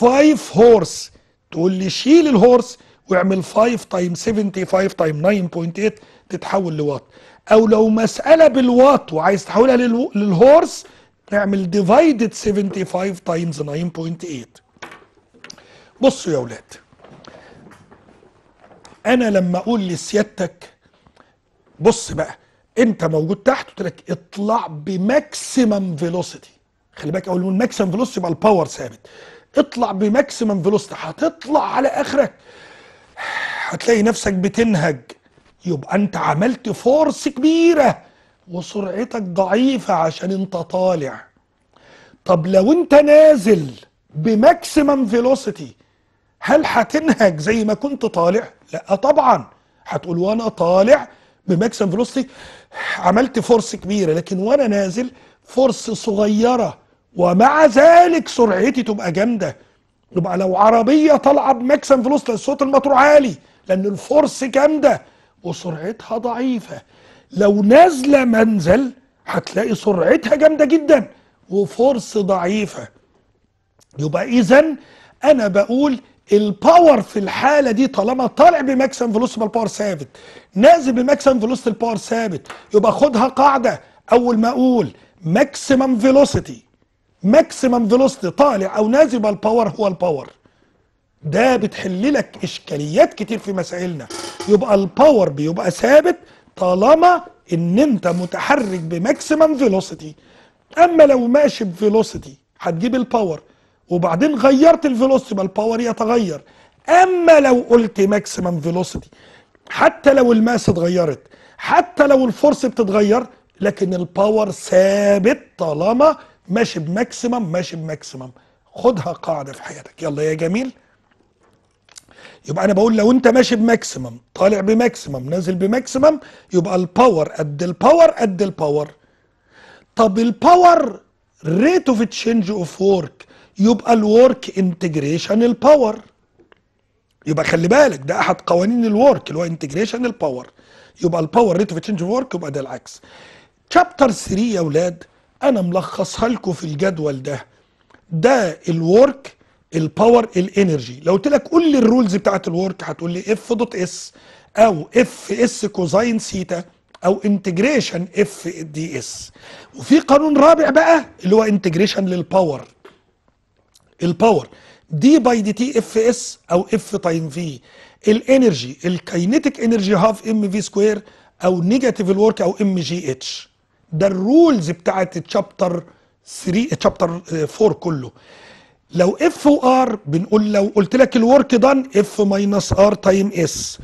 5 هورس تقول لي شيل الهورس واعمل 5 تايم 75 تايم 9.8 تتحول لوات او لو مساله بالوات وعايز تحولها للهورس نعمل ديفايدد 75 تايمز 9.8 بصوا يا ولاد انا لما اقول لسيادتك بص بقى انت موجود تحت قلت لك اطلع بماكسيمم فيلوسيتي خلي بالك اول من ماكسيمم فيلوسيتي يبقى الباور ثابت اطلع بماكسيمم فيلوسيتي هتطلع على اخرك هتلاقي نفسك بتنهج يبقى انت عملت فورس كبيره وسرعتك ضعيفه عشان انت طالع طب لو انت نازل بماكسيمم فيلوسيتي هل هتنهج زي ما كنت طالع لا طبعا هتقول وانا طالع بماكسيمم فيلوسيتي عملت فورس كبيره لكن وانا نازل فورس صغيره ومع ذلك سرعتي تبقى جامده يبقى لو عربيه طالعه بماكسيمم فيلوسيتي الصوت المطروح عالي لان الفورس جامده وسرعتها ضعيفه لو نازله منزل هتلاقي سرعتها جامده جدا وفرص ضعيفه يبقى اذا انا بقول الباور في الحاله دي طالما طالع فلوس يبقى الباور ثابت نازل بماكس فلوس الباور ثابت يبقى خدها قاعده اول ما اقول ماكسيمم فيلوسيتي ماكسيمم فيلوسيتي طالع او نازل بالباور هو الباور ده بتحل لك اشكاليات كتير في مسائلنا يبقى الباور بيبقى ثابت طالما ان انت متحرك بماكسيمم فيلوسيتي اما لو ماشي بفيلوسيتي هتجيب الباور وبعدين غيرت الفيلوسيتي يبقى الباور يتغير اما لو قلت ماكسيمم فيلوسيتي حتى لو الماس اتغيرت حتى لو الفورس بتتغير لكن الباور ثابت طالما ماشي بماكسيمم ماشي بماكسيمم خدها قاعده في حياتك يلا يا جميل يبقى انا بقول لو انت ماشي بماكسيمم طالع بماكسيمم نازل بماكسيمم يبقى الباور قد الباور قد الباور طب الباور ريت اوف تشينج اوف ورك يبقى الورك انتجريشن الباور يبقى خلي بالك ده احد قوانين الورك اللي هو انتجريشن الباور يبقى الباور ريت اوف تشينج اوف ورك يبقى ده العكس شابتر 3 يا اولاد انا ملخصها لكم في الجدول ده ده الورك الباور الانرجي لو قلت لك قول لي الرولز بتاعت الورك هتقول لي اف دوت اس او اف اس كوزاين سيتا او انتجريشن اف دي اس وفي قانون رابع بقى اللي هو انتجريشن للباور الباور دي باي دي تي اف اس او اف تايم في الانرجي الكينيتيك انرجي هاف ام في سكوير او نيجاتيف الورك او ام جي اتش ده الرولز بتاعت تشابتر 3 تشابتر 4 كله لو اف وار بنقول لو قلت لك الورك دان اف ماينس ار تايم اس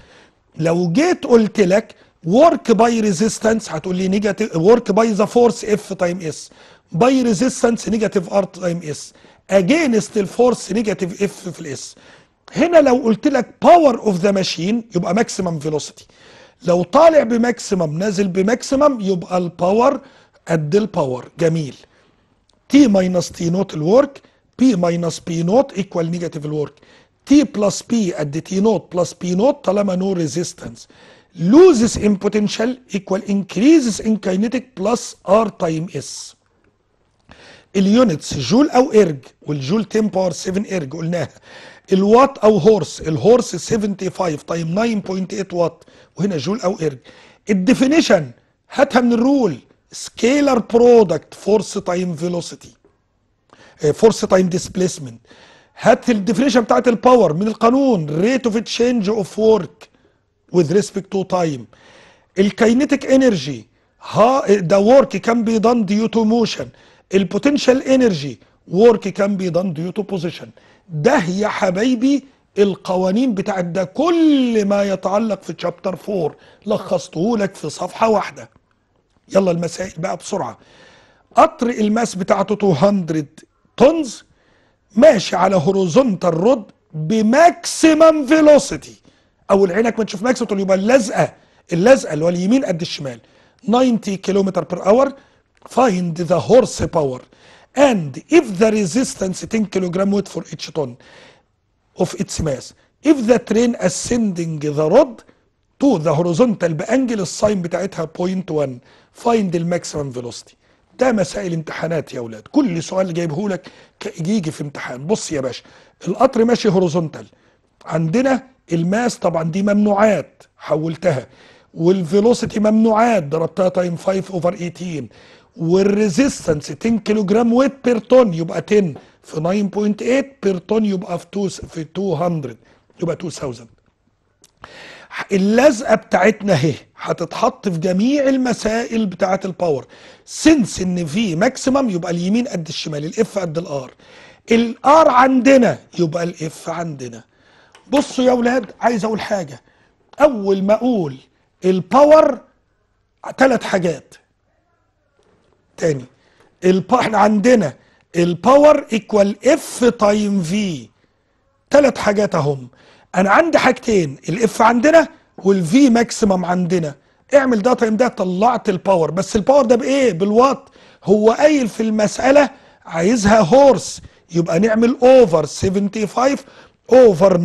لو جيت قلت لك ورك باي ريزيستنس هتقول لي نيجاتيف ورك باي ذا فورس اف تايم اس باي ريزيستنس نيجاتيف ار تايم اس اجينست الفورس نيجاتيف اف في الاس هنا لو قلت لك باور اوف ذا ماشين يبقى ماكسيمم فيلوسيتي لو طالع بماكسيمم نازل بماكسيمم يبقى الباور قد الباور جميل تي ماينس تي نوت الورك P minus P نوت equal negative work. T plus P at T نوت plus P نوت طالما no resistance. loses in potential equal increases in kinetic plus R time S اليونتس جول او ارج والجول 10 باور 7 ارج قلناها الوات او هورس الهورس 75 تايم 9.8 وات وهنا جول او ارج الديفينيشن هاتها من الرول سكيلر برودكت فورس تايم فيلوسيتي فورس تايم ديسبيسمنت هات الديفينيشن بتاعت الباور من القانون ريت اوف تشينج اوف ورك وذ ريسبكت تو تايم الكاينيتيك انرجي ها ذا ورك كان بي دان ديو تو موشن البوتنشال انرجي ورك كان بي دان ديو تو بوزيشن ده يا حبايبي القوانين بتاعت ده كل ما يتعلق في تشابتر 4 لخصته لك في صفحه واحده يلا المسائل بقى بسرعه قطر الماس بتاعته 200 طنز ماشي على هوريزونتال رود بماكسيمم فيلوسيتي اول عينك ما تشوف ماكسيمم تقول يبقى اللزقه اللزقه اللي هو اليمين قد الشمال 90 كيلومتر بير اور فايند ذا هورس باور اند اف ذا ريزيستنس 10 كيلو جرام ويت فور اتش تون اوف اتس ماس اف ذا ترين اسندنج ذا رود تو ذا هوريزونتال بانجل الساين بتاعتها 1 فايند الماكسيمم فيلوسيتي ده مسائل امتحانات يا اولاد كل سؤال جايبه لك يجي في امتحان بص يا باشا القطر ماشي هوريزونتال عندنا الماس طبعا دي ممنوعات حولتها والفيلوسيتي ممنوعات ضربتها تايم 5 اوفر 18 والريزيستنس 10 كيلو جرام ويت بير تون يبقى 10 في 9.8 بير تون يبقى في 200 يبقى 2000 اللزقه بتاعتنا اهي هتتحط في جميع المسائل بتاعه الباور سنس ان في ماكسيمم يبقى اليمين قد الشمال الاف قد الار الار عندنا يبقى الاف عندنا بصوا يا ولاد عايز اقول حاجه اول ما اقول الباور ثلاث حاجات تاني البا... احنا عندنا الباور ايكوال اف تايم في ثلاث حاجات اهم انا عندي حاجتين الاف عندنا والفي ماكسيمم عندنا اعمل ده تايم ده طلعت الباور بس الباور ده بايه بالوات هو قايل في المساله عايزها هورس يبقى نعمل اوفر 75 اوفر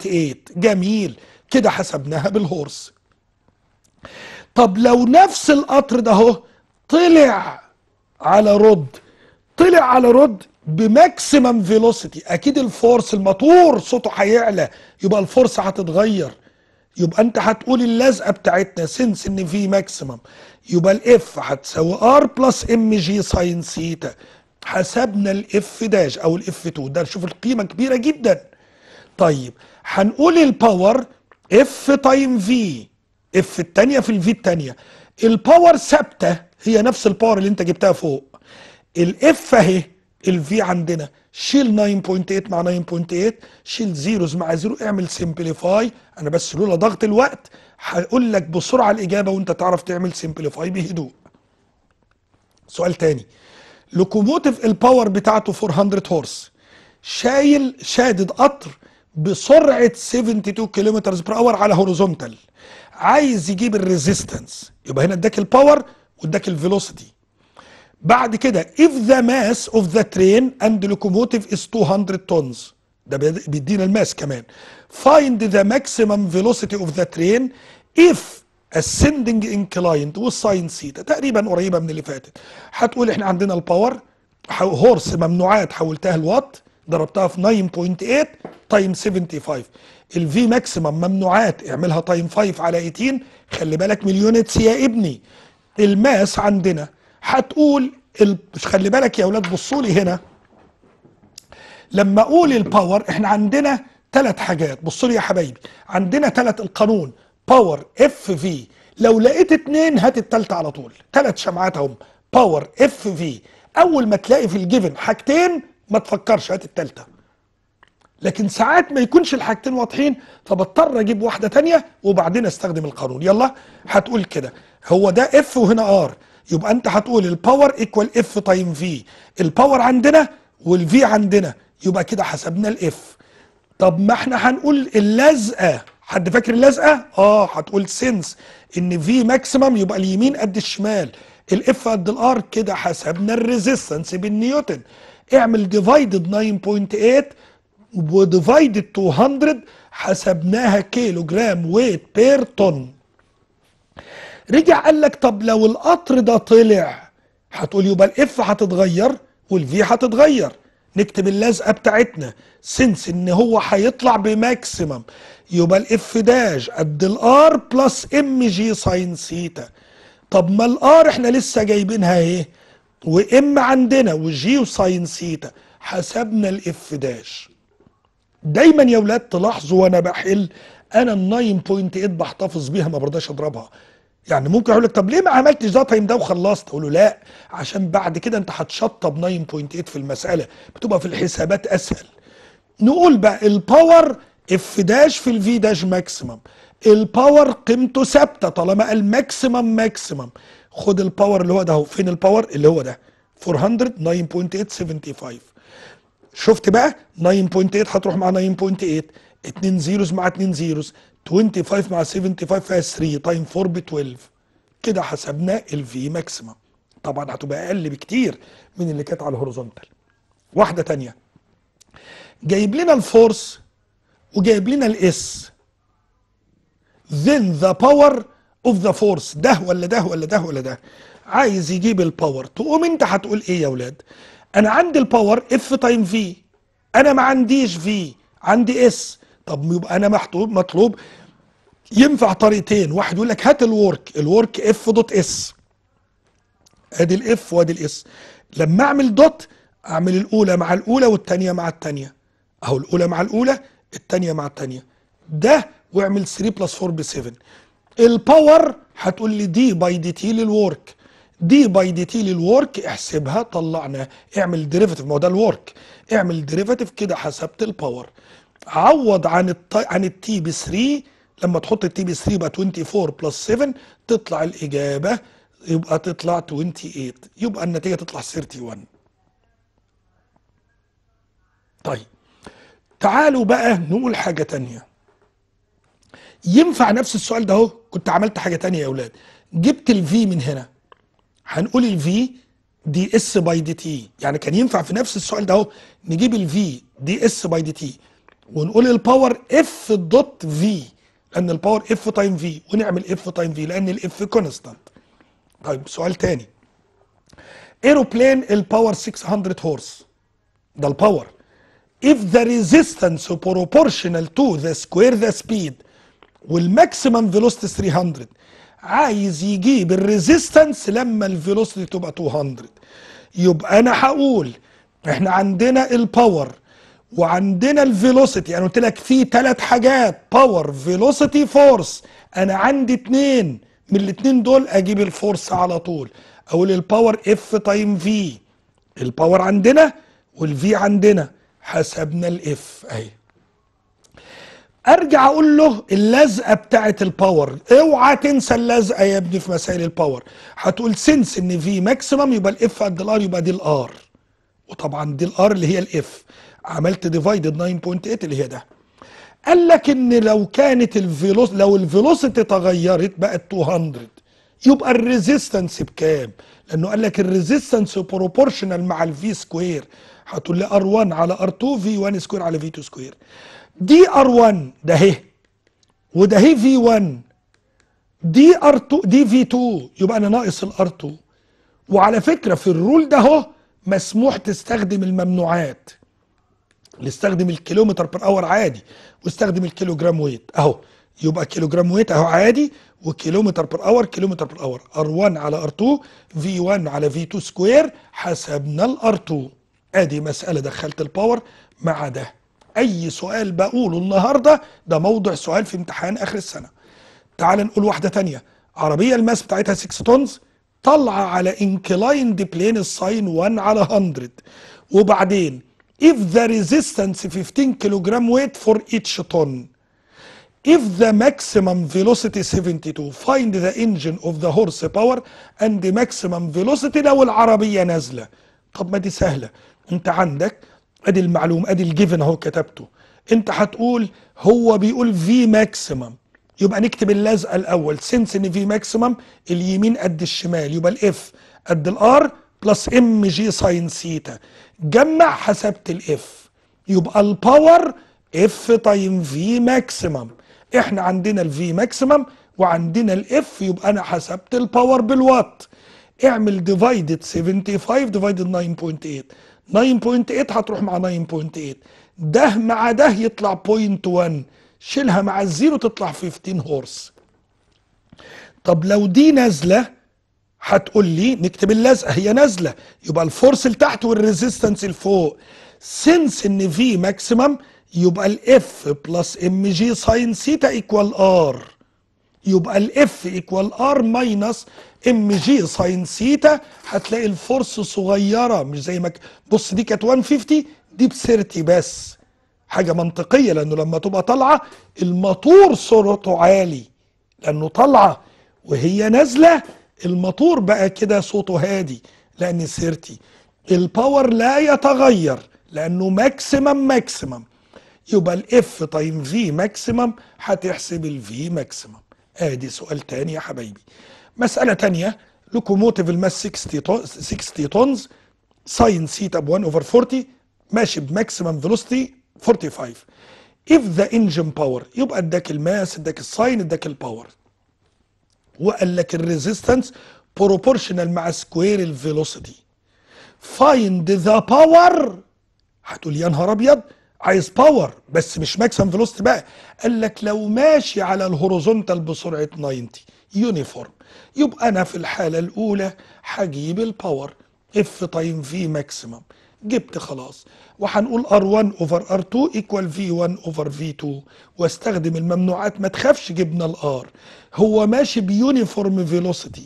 9.8 جميل كده حسبناها بالهورس طب لو نفس القطر ده اهو طلع على رد طلع على رد بماكسيمم فيلوسيتي اكيد الفورس الموتور صوته هيعلى يبقى الفورس هتتغير يبقى انت هتقول اللزقه بتاعتنا سنس ان في ماكسيمم يبقى الاف هتساوي ار بلس ام جي ساين سيتا حسبنا الاف داش او الاف 2 ده شوف القيمه كبيره جدا طيب هنقول الباور اف تايم في اف الثانيه في الفي الثانيه الباور ثابته هي نفس الباور اللي انت جبتها فوق الاف اهي الفي عندنا شيل 9.8 مع 9.8 شيل زيروز مع زيرو اعمل سمبليفاي انا بس لولا ضغط الوقت هقول لك بسرعه الاجابه وانت تعرف تعمل سمبليفاي بهدوء سؤال تاني لوكوموتيف الباور بتاعته 400 هورس شايل شادد قطر بسرعه 72 كيلومتر بر اور على هوريزونتال عايز يجيب الريزيستنس يبقى هنا اداك الباور واداك الفيلوسيتي بعد كده if the mass of the train and locomotive is 200 tons ده بيدينا الماس كمان find the maximum velocity of the train if ascending inclined والساين سيتا تقريبا قريبه من اللي فاتت هتقول احنا عندنا الباور هورس ممنوعات حولتها لوات ضربتها في 9.8 تايم 75 الفي ماكسيمم ممنوعات اعملها تايم 5 على 18 خلي بالك من اليونتس يا ابني الماس عندنا هتقول ال... خلي بالك يا اولاد بصوا لي هنا لما اقول الباور احنا عندنا ثلاث حاجات بصوا لي يا حبايبي عندنا ثلاث القانون باور اف في لو لقيت اتنين هات الثالثه على طول ثلاث شمعات اهم باور اف في اول ما تلاقي في الجيفن حاجتين ما تفكرش هات الثالثه لكن ساعات ما يكونش الحاجتين واضحين فبضطر اجيب واحده تانية وبعدين استخدم القانون يلا هتقول كده هو ده اف وهنا ار يبقى انت هتقول الباور ايكوال اف تايم في الباور عندنا والفي عندنا يبقى كده حسبنا الاف طب ما احنا هنقول اللزقه حد فاكر اللزقه اه هتقول سنس ان في ماكسيمم يبقى اليمين قد الشمال الاف قد الار كده حسبنا الريزيستنس بالنيوتن اعمل ديفايدد 9.8 وديفايدد 200 حسبناها كيلو جرام ويت بير طن رجع قال لك طب لو القطر ده طلع هتقول يبقى الاف هتتغير والفي هتتغير نكتب اللازقه بتاعتنا سنس ان هو هيطلع بماكسيمم يبقى الاف داش قد الار بلس ام جي ساين سيتا طب ما الار احنا لسه جايبينها ايه وام عندنا وجي وساين سيتا حسبنا الاف داش دايما يا ولاد تلاحظوا وانا بحل انا ال 9.8 بحتفظ بيها ما برضاش اضربها يعني ممكن اقول لك طب ليه ما عملتش ذا تايم ده وخلصت اقول له لا عشان بعد كده انت هتشطب 9.8 في المساله بتبقى في الحسابات اسهل نقول بقى الباور اف داش في الفي داش ماكسيمم الباور قيمته ثابته طالما الماكسيمم ماكسيمم خد الباور اللي هو ده اهو فين الباور اللي هو ده 400 9.875 شفت بقى 9.8 هتروح مع 9.8 2 زيروز مع 2 زيروز 25 مع 75 فيها 3 تايم 4 ب 12 كده حسبنا الفي ماكسيمم طبعا هتبقى اقل بكتير من اللي كانت على الهوريزونتال واحده تانية جايب لنا الفورس وجايب لنا الاس then the power of the force ده ولا ده ولا ده ولا ده عايز يجيب الباور تقوم انت هتقول ايه يا ولاد انا عندي الباور اف تايم في انا ما عنديش في عندي اس طب يبقى انا محطوب مطلوب ينفع طريقتين واحد يقول لك هات الورك الورك اف دوت اس ادي الاف وادي الاس لما اعمل دوت اعمل الاولى مع الاولى والثانيه مع الثانيه اهو الاولى مع الاولى الثانيه مع الثانيه ده واعمل 3 بلس 4 ب 7 الباور هتقول لي دي باي دي تي للورك دي باي دي تي للورك احسبها طلعنا اعمل ديريفاتيف ما هو ده الورك اعمل ديريفاتيف كده حسبت الباور عوض عن الت... عن التي بي 3 لما تحط التي بي 3 يبقى 24 بلس 7 تطلع الاجابه يبقى تطلع 28 يبقى النتيجه تطلع 31 طيب تعالوا بقى نقول حاجه ثانيه ينفع نفس السؤال ده اهو كنت عملت حاجه ثانيه يا اولاد جبت الفي من هنا هنقول الفي دي اس باي دي تي يعني كان ينفع في نفس السؤال ده اهو نجيب الفي دي اس باي دي تي ونقول الباور اف دوت في لان الباور اف تايم في ونعمل اف تايم في لان الاف كونستانت طيب سؤال تاني ايروبلين الباور 600 هورس ده الباور if the resistance proportional to the square the speed والماكسيمم فيلوستي 300 عايز يجيب الريزيستنس لما الفيلوستي تبقى 200 يبقى انا هقول احنا عندنا الباور وعندنا الفيلوسيتي انا قلت لك في ثلاث حاجات باور فيلوسيتي فورس انا عندي اتنين من الاتنين دول اجيب الفورس على طول اقول الباور اف تايم في الباور عندنا والفي عندنا حسبنا الاف اهي ارجع اقول له اللزقه بتاعه الباور اوعى تنسى اللزقه يا ابني في مسائل الباور هتقول سنس ان في ماكسيمم يبقى الاف قد الار يبقى دي الار وطبعا دي الار اللي هي الاف عملت ديفايد 9.8 اللي هي ده قال لك ان لو كانت الفيلوس لو الفيلوسيتي تغيرت بقت 200 يبقى الريزيستنس بكام لانه قال لك الريزيستنس بروبورشنال مع الفي سكوير هتقول لي ار 1 على ار 2 في 1 سكوير على في 2 سكوير دي ار 1 ده اهي وده اهي في 1 دي ار 2 دي في 2 يبقى انا ناقص الار 2 وعلى فكره في الرول ده اهو مسموح تستخدم الممنوعات اللي استخدم الكيلومتر بر اور عادي واستخدم الكيلو جرام ويت اهو يبقى كيلو جرام ويت اهو عادي وكيلومتر بر اور كيلومتر بر اور ار1 على ار2 في1 على في2 سكوير حسبنا الار2 ادي مساله دخلت الباور مع ده اي سؤال بقوله النهارده ده موضع سؤال في امتحان اخر السنه تعال نقول واحده ثانيه عربيه الماس بتاعتها 6 تونز طالعه على انكلايند بلين الساين 1 على 100 وبعدين if the resistance 15 kg weight for each ton if the maximum velocity 72 find the engine of the power and the maximum velocity لو العربية نازلة طب ما دي سهلة انت عندك ادي المعلوم ادي الجيفن اهو كتبته انت هتقول هو بيقول في ماكسيمم يبقى نكتب اللزقه الاول سنس ان في ماكسيمم اليمين قد الشمال يبقى الاف قد الار بلس ام جي ساين سيتا جمع حسبت الاف يبقى الباور اف تايم في ماكسيمم احنا عندنا الفي ماكسيمم وعندنا الاف يبقى انا حسبت الباور بالوات اعمل ديفايدد 75 ديفايدد 9.8 9.8 هتروح مع 9.8 ده مع ده يطلع 0.1 شيلها مع الزيرو تطلع 15 هورس طب لو دي نازله هتقول لي نكتب اللزقه هي نازله يبقى الفورس لتحت والريزيستنس لفوق سنس ان في ماكسيمم يبقى الاف بلس ام جي ساين سيتا ايكوال ار يبقى الاف ايكوال ار ماينس ام جي ساين سيتا هتلاقي الفورس صغيره مش زي ما بص دي كانت 150 دي ب 30 بس حاجه منطقيه لانه لما تبقى طالعه الماتور سرعته عالي لانه طالعه وهي نازله الموتور بقى كده صوته هادي لان سيرتي الباور لا يتغير لانه ماكسيمم ماكسيمم يبقى الاف تايم في ماكسيمم هتحسب الفي ماكسيمم ادي سؤال تاني يا حبايبي مساله تانية لوكوموتيف الماس 60 تونز ساين سيتا ب 1 اوفر 40 ماشي بماكسيمم فيلوستي 45 اف ذا انجن باور يبقى اداك الماس اداك الساين اداك الباور وقال لك الريزيستنس بروبورشنال مع سكوير الفيلوسيتي فايند ذا باور هتقول يا نهار ابيض عايز باور بس مش ماكسيمم فيلوسيتي بقى قال لك لو ماشي على الهوريزونتال بسرعه 90 يونيفورم يبقى انا في الحاله الاولى هجيب الباور اف تايم في ماكسيمم جبت خلاص وهنقول R1 اوفر R2 ايكوال V1 اوفر V2 واستخدم الممنوعات ما تخافش جبنا الار هو ماشي بيونيفورم فيلوسيتي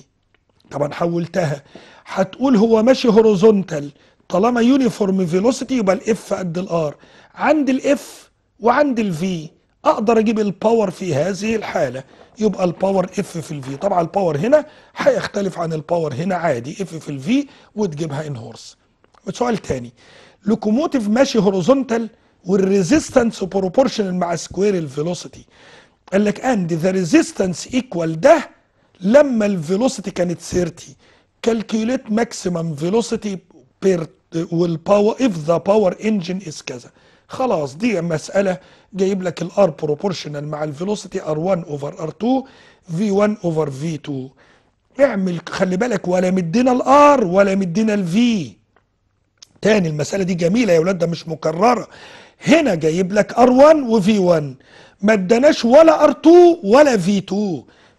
طبعا حولتها هتقول هو ماشي هوريزونتال طالما يونيفورم فيلوسيتي يبقى الاف قد الار عند الاف وعند الفي اقدر اجيب الباور في هذه الحاله يبقى الباور اف في الفي طبعا الباور هنا هيختلف عن الباور هنا عادي اف في الفي وتجيبها ان هورس سؤال تاني لوكوموتيف ماشي هوريزونتال والريزيستنس بروبورشنال مع سكوير الفيلوسيتي قال لك اند ذا ريزيستنس ايكوال ده لما الفيلوسيتي كانت 30 كالكوليت ماكسيمم فيلوسيتي بير والباور اف ذا باور انجن از كذا خلاص دي مساله جايب لك الار بروبورشنال مع الفيلوسيتي ار 1 اوفر ار 2 في 1 اوفر في 2 اعمل خلي بالك ولا مدينا الار ولا مدينا الفي تاني المسألة دي جميلة يا ولاد ده مش مكررة هنا جايب لك R1 وفي 1 ما اداناش ولا R2 ولا V2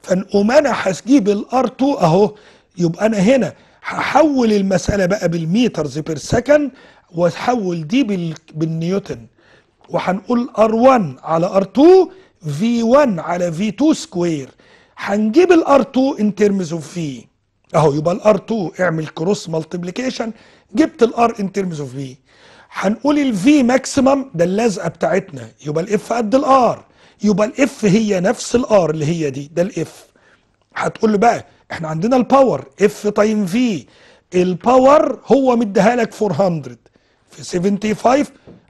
فنقوم انا هجيب الR2 اهو يبقى انا هنا هحول المسألة بقى بالميترز بير سكند وهحول دي بالنيوتن وهنقول R1 على R2 V1 على V2 سكوير هنجيب الار2 ان ترمز اوف في اهو يبقى الار2 اعمل كروس مالتيبليكيشن جبت الار ان ترمز اوف في هنقول الفي ماكسيمم ده اللزقه بتاعتنا يبقى الاف قد الار يبقى الاف هي نفس الار اللي هي دي ده الاف هتقول له بقى احنا عندنا الباور اف تايم في الباور هو مديها لك 400 في 75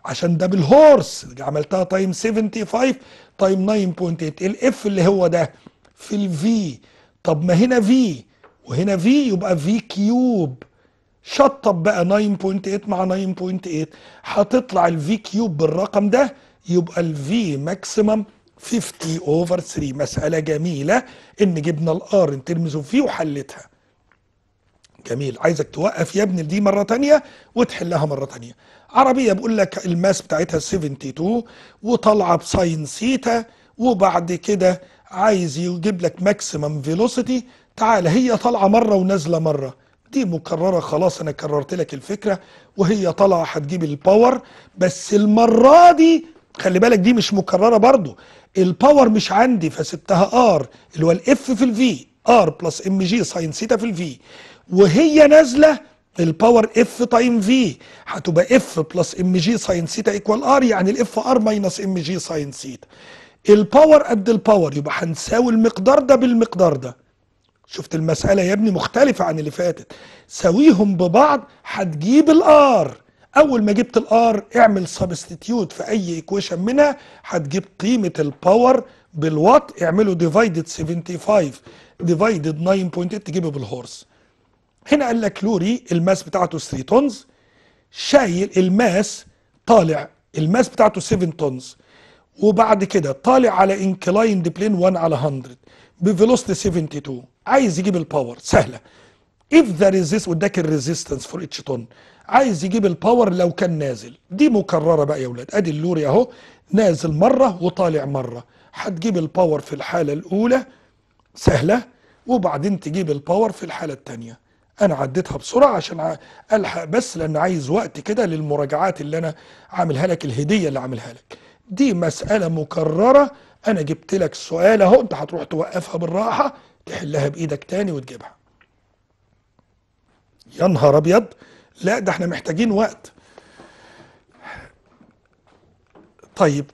عشان ده بالهورس عملتها تايم 75 تايم 9.8 الاف اللي هو ده في الفي طب ما هنا في وهنا في يبقى في كيوب شطب بقى 9.8 مع 9.8 هتطلع الفي كيوب بالرقم ده يبقى الفي ماكسيمم 50 اوفر 3 مسألة جميلة ان جبنا الار انترمز في وحلتها جميل عايزك توقف يا ابني دي مرة تانية وتحلها مرة تانية عربية بقول لك الماس بتاعتها 72 وطالعة بساين سيتا وبعد كده عايز يجيب لك ماكسيمم فيلوسيتي تعال هي طالعة مرة ونازلة مرة دي مكررة خلاص أنا كررت لك الفكرة وهي طالعة هتجيب الباور بس المرة دي خلي بالك دي مش مكررة برضو الباور مش عندي فسبتها ار اللي هو الاف في الفي ار بلس ام جي ساين سيتا في الفي وهي نازلة الباور اف تايم في هتبقى اف بلس ام جي ساين سيتا ايكوال ار يعني الاف ار ماينس ام جي ساين سيتا الباور قد الباور يبقى هنساوي المقدار ده بالمقدار ده شفت المسألة يا ابني مختلفة عن اللي فاتت سويهم ببعض هتجيب الار اول ما جبت الار اعمل سبستيتيوت في اي ايكويشن منها هتجيب قيمة الباور بالوات اعمله ديفايدد 75 ديفايدد 9.8 تجيبه بالهورس هنا قال لك لوري الماس بتاعته 3 تونز شايل الماس طالع الماس بتاعته 7 تونز وبعد كده طالع على انكلايند بلين 1 على 100 بفيلوستي 72 عايز يجيب الباور سهله اف ذا ريزيست وداك الريزيستنس فور اتش تون عايز يجيب الباور لو كان نازل دي مكرره بقى يا ولاد ادي اللوري اهو نازل مره وطالع مره هتجيب الباور في الحاله الاولى سهله وبعدين تجيب الباور في الحاله الثانيه انا عديتها بسرعه عشان الحق بس لان عايز وقت كده للمراجعات اللي انا عاملها لك الهديه اللي عاملها لك دي مساله مكرره انا جبت لك السؤال اهو انت هتروح توقفها بالراحه تحلها بايدك تاني وتجيبها يا نهار ابيض لا ده احنا محتاجين وقت طيب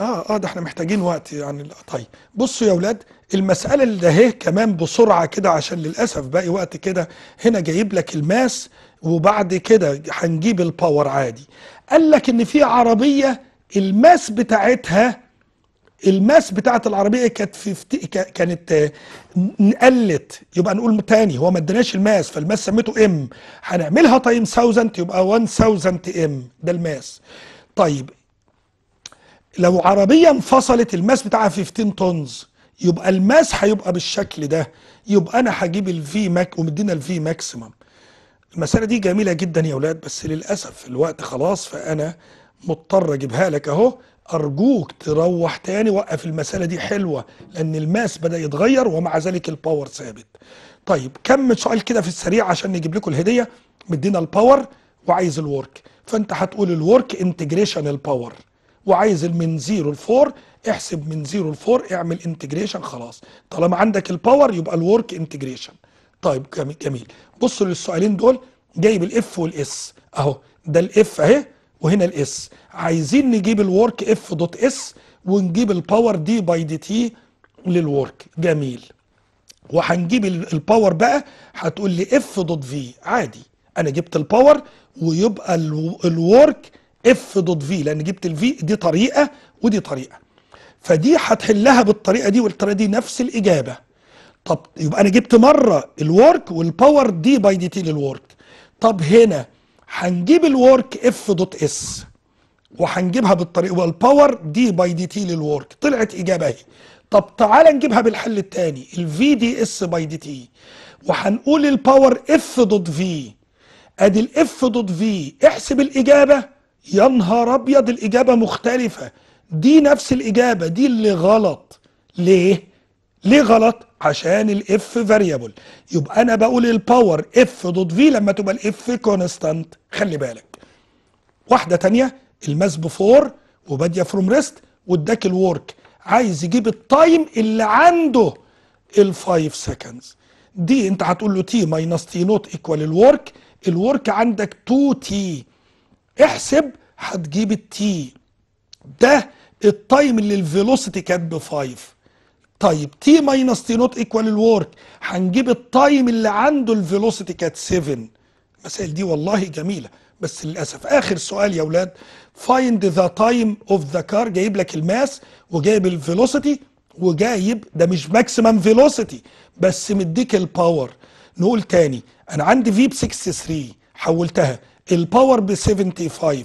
اه اه ده احنا محتاجين وقت يعني طيب بصوا يا اولاد المساله اللي ده إيه، كمان بسرعه كده عشان للاسف باقي وقت كده هنا جايب لك الماس وبعد كده هنجيب الباور عادي قال لك ان في عربيه الماس بتاعتها الماس بتاعت العربيه كانت في فت... كانت آه، قلت يبقى نقول تاني هو ما اداناش الماس فالماس سميته ام هنعملها تايم 1000 يبقى 1000 ام ده الماس طيب لو عربيه انفصلت الماس بتاعها 15 طنز يبقى الماس هيبقى بالشكل ده يبقى انا هجيب الفي ماك ومدينا الفي ماكسيمم المساله دي جميله جدا يا اولاد بس للاسف الوقت خلاص فانا مضطر اجيبها لك اهو ارجوك تروح تاني وقف المساله دي حلوه لان الماس بدا يتغير ومع ذلك الباور ثابت طيب كم سؤال كده في السريع عشان نجيب لكم الهديه مدينا الباور وعايز الورك فانت هتقول الورك انتجريشن الباور وعايز من 0 ل 4 احسب من 0 ل 4 اعمل انتجريشن خلاص طالما عندك الباور يبقى الورك انتجريشن طيب جميل بصوا للسؤالين دول جايب الاف والاس اهو ده الاف اهي وهنا الاس عايزين نجيب الورك اف دوت اس ونجيب الباور دي باي دي تي للورك جميل وهنجيب الباور بقى هتقول لي اف دوت في عادي انا جبت الباور ويبقى الورك اف دوت في لان جبت الفي دي طريقه ودي طريقه فدي هتحلها بالطريقه دي والطريقه دي نفس الاجابه طب يبقى انا جبت مره الورك والباور دي باي دي تي للورك طب هنا هنجيب الورك اف دوت اس وهنجيبها بالطريقه والباور دي باي دي تي للورك طلعت اجابه اهي طب تعالى نجيبها بالحل الثاني الفي دي اس باي دي تي وهنقول الباور اف دوت في ادي الاف دوت في احسب الاجابه يا نهار ابيض الاجابه مختلفه دي نفس الاجابه دي اللي غلط ليه ليه غلط عشان الاف فاريبل يبقى انا بقول الباور اف ضد في لما تبقى الاف كونستانت خلي بالك واحده تانية الماس بفور وباديه فروم ريست واداك الورك عايز يجيب التايم اللي عنده ال5 سكندز دي انت هتقول له تي ماينس تي نوت ايكوال الورك الورك عندك 2 تي احسب هتجيب التي ده التايم اللي الفيلوسيتي كانت ب 5 طيب تي ماينس تي نوت ايكوال الورك هنجيب التايم اللي عنده الفيلوسيتي كانت 7 المسائل دي والله جميله بس للاسف اخر سؤال يا اولاد فايند ذا تايم اوف ذا كار جايب لك الماس وجايب الفيلوسيتي وجايب ده مش ماكسيمم فيلوسيتي بس مديك الباور نقول تاني انا عندي في ب 63 حولتها الباور ب 75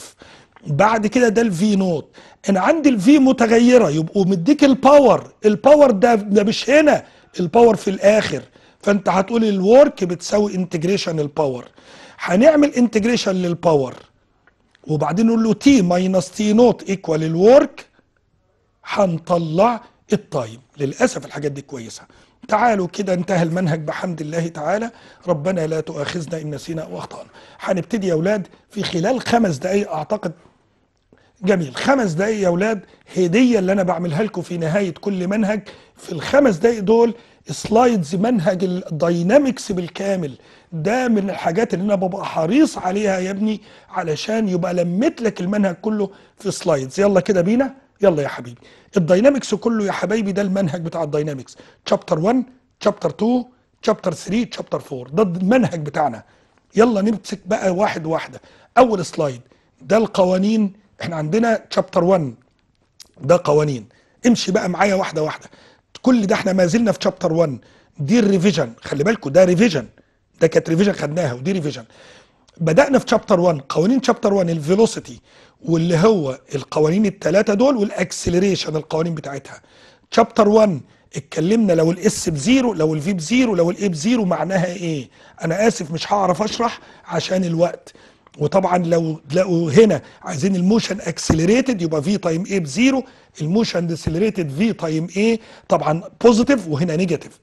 بعد كده ده الفي نوت انا عندي الفي متغيره يبقوا مديك الباور الباور ده ده مش هنا الباور في الاخر فانت هتقول الورك بتساوي انتجريشن الباور هنعمل انتجريشن للباور وبعدين نقول له تي ماينس تي نوت ايكوال الورك هنطلع التايم للاسف الحاجات دي كويسه تعالوا كده انتهى المنهج بحمد الله تعالى ربنا لا تؤاخذنا ان نسينا واخطانا هنبتدي يا اولاد في خلال خمس دقائق اعتقد جميل خمس دقايق يا اولاد هديه اللي انا بعملها لكم في نهايه كل منهج في الخمس دقايق دول سلايدز منهج الداينامكس بالكامل ده من الحاجات اللي انا ببقى حريص عليها يا ابني علشان يبقى لمت لك المنهج كله في سلايدز يلا كده بينا يلا يا حبيبي الداينامكس كله يا حبايبي ده المنهج بتاع الداينامكس شابتر 1 شابتر 2 شابتر 3 شابتر 4 ده المنهج بتاعنا يلا نمسك بقى واحد واحده اول سلايد ده القوانين احنا عندنا تشابتر 1 ده قوانين امشي بقى معايا واحده واحده كل ده احنا ما زلنا في تشابتر 1 دي الريفيجن خلي بالكم ده ريفيجن ده كانت ريفيجن خدناها ودي ريفيجن بدانا في تشابتر 1 قوانين تشابتر 1 الفيلوسيتي واللي هو القوانين الثلاثه دول والاكسلريشن القوانين بتاعتها تشابتر 1 اتكلمنا لو الاس بزيرو لو الفي بزيرو لو الاي بزيرو معناها ايه انا اسف مش هعرف اشرح عشان الوقت وطبعا لو لقوا هنا عايزين الموشن اكسلريتد يبقى في تايم ايه بزيرو الموشن ديسلريتد في تايم ايه طبعا بوزيتيف وهنا نيجاتيف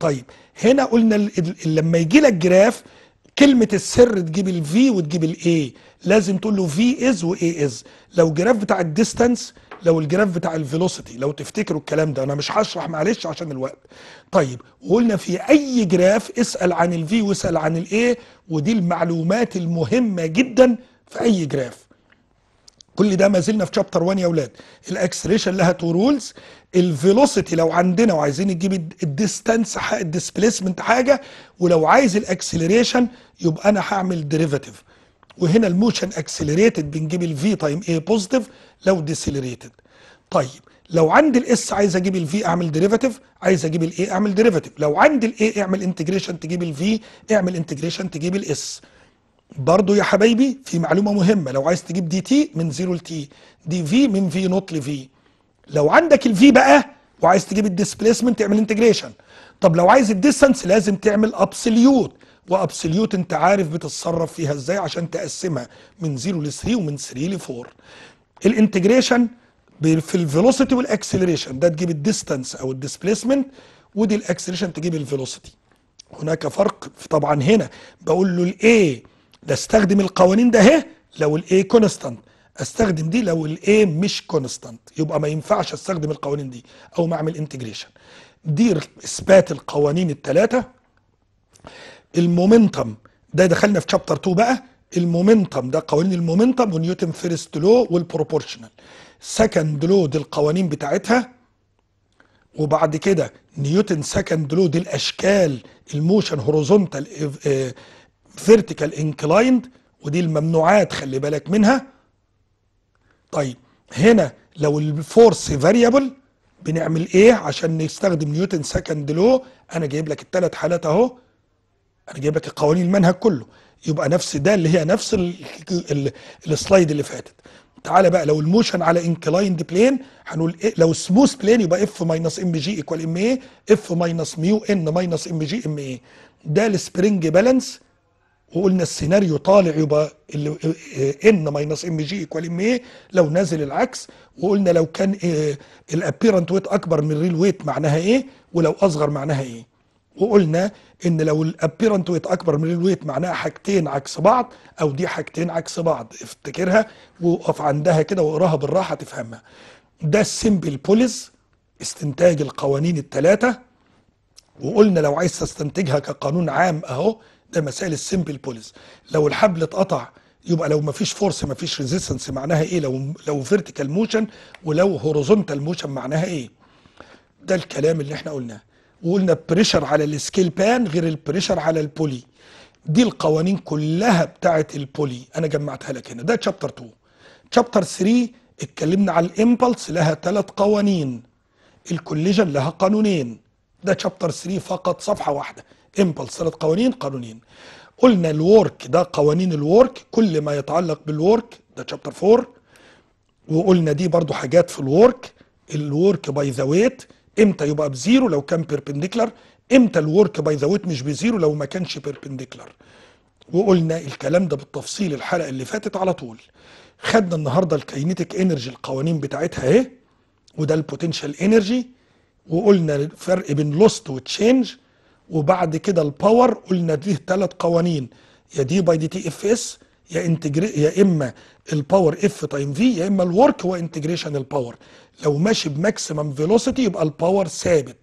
طيب هنا قلنا لما يجي لك جراف كلمة السر تجيب الفي وتجيب الاي لازم تقول له في از واي از لو جراف بتاع الديستانس لو الجراف بتاع الفيلوسيتي لو تفتكروا الكلام ده انا مش هشرح معلش عشان الوقت طيب وقلنا في اي جراف اسال عن الفي واسال عن الاي ودي المعلومات المهمه جدا في اي جراف كل ده ما زلنا في شابتر 1 يا اولاد الاكسلريشن لها تو رولز الفيلوسيتي لو عندنا وعايزين نجيب الديستانس الديسبيسمنت حاجه ولو عايز الاكسلريشن يبقى انا هعمل ديريفاتيف وهنا الموشن اكسلريتد بنجيب الفي تايم ايه بوزيتيف لو ديسلريتد طيب لو عندي الاس عايز اجيب الفي اعمل ديريفاتيف عايز اجيب الاي اعمل ديريفاتيف لو عندي الاي اعمل انتجريشن تجيب الفي اعمل انتجريشن تجيب الاس برضو يا حبايبي في معلومه مهمه لو عايز تجيب دي تي من زيرو لتي دي في من في نوت لفي لو عندك الفي بقى وعايز تجيب الديسبليسمنت تعمل انتجريشن طب لو عايز الديستانس لازم تعمل ابسليوت وابسوليوت انت عارف بتتصرف فيها ازاي عشان تقسمها من 0 ل 3 ومن 3 ل 4 الانتجريشن في الفيلوسيتي والاكسلريشن ده تجيب الديستانس او الديسبيسمنت ودي الاكسلريشن تجيب الفيلوسيتي هناك فرق طبعا هنا بقول له الاي استخدم القوانين ده اهي لو الاي كونستانت استخدم دي لو الاي مش كونستانت يبقى ما ينفعش استخدم القوانين دي او ما اعمل انتجريشن دي اثبات القوانين الثلاثه المومنتم ده دخلنا في شابتر 2 بقى المومنتم ده قوانين المومنتم ونيوتن فيرست لو والبروبورشنال سكند لو دي القوانين بتاعتها وبعد كده نيوتن سكند لو دي الاشكال الموشن هوريزونتال فيرتيكال انكلايند ودي الممنوعات خلي بالك منها طيب هنا لو الفورس فاريبل بنعمل ايه عشان نستخدم نيوتن سكند لو انا جايب لك الثلاث حالات اهو انا جايب لك قوانين المنهج كله يبقى نفس ده اللي هي نفس السلايد اللي فاتت تعالى بقى لو الموشن على انكلايند بلين هنقول إيه لو سموث بلين يبقى اف ماينس ام جي ايكوال ام ايه اف ماينس ميو ان ماينس ام جي ام ايه ده السبرنج بالانس وقلنا السيناريو طالع يبقى ان ماينس ام جي ايكوال ام ايه لو نازل العكس وقلنا لو كان إيه الابيرنت ويت اكبر من الريل ويت معناها ايه ولو اصغر معناها ايه وقلنا ان لو الابيرنت ويت اكبر من الويت معناها حاجتين عكس بعض او دي حاجتين عكس بعض افتكرها وقف عندها كده واقراها بالراحه تفهمها ده السمبل بوليز استنتاج القوانين الثلاثه وقلنا لو عايز تستنتجها كقانون عام اهو ده مسائل السمبل بوليز لو الحبل اتقطع يبقى لو مفيش فورس مفيش ريزيستنس معناها ايه لو لو فيرتيكال موشن ولو هوريزونتال موشن معناها ايه ده الكلام اللي احنا قلناه وقلنا بريشر على السكيل بان غير البريشر على البولي دي القوانين كلها بتاعه البولي انا جمعتها لك هنا ده تشابتر 2 تشابتر 3 اتكلمنا على الامبلس لها ثلاث قوانين الكوليجن لها قانونين ده تشابتر 3 فقط صفحه واحده امبلس ثلاث قوانين قانونين قلنا الورك ده قوانين الورك كل ما يتعلق بالورك ده تشابتر 4 وقلنا دي برضو حاجات في الورك الورك باي ذا ويت امتى يبقى بزيرو لو كان بيربنديكلر امتى الورك باي ذا ويت مش بزيرو لو ما كانش بيربنديكلر وقلنا الكلام ده بالتفصيل الحلقه اللي فاتت على طول خدنا النهارده الكاينيتك انرجي القوانين بتاعتها اهي وده البوتنشال انرجي وقلنا الفرق بين لوست وتشينج وبعد كده الباور قلنا دي ثلاث قوانين يا دي باي دي تي اف اس يا انتجري يا اما الباور اف تايم في يا اما الورك وانتجريشن الباور لو ماشي بماكسيمم فيلوسيتي يبقى الباور ثابت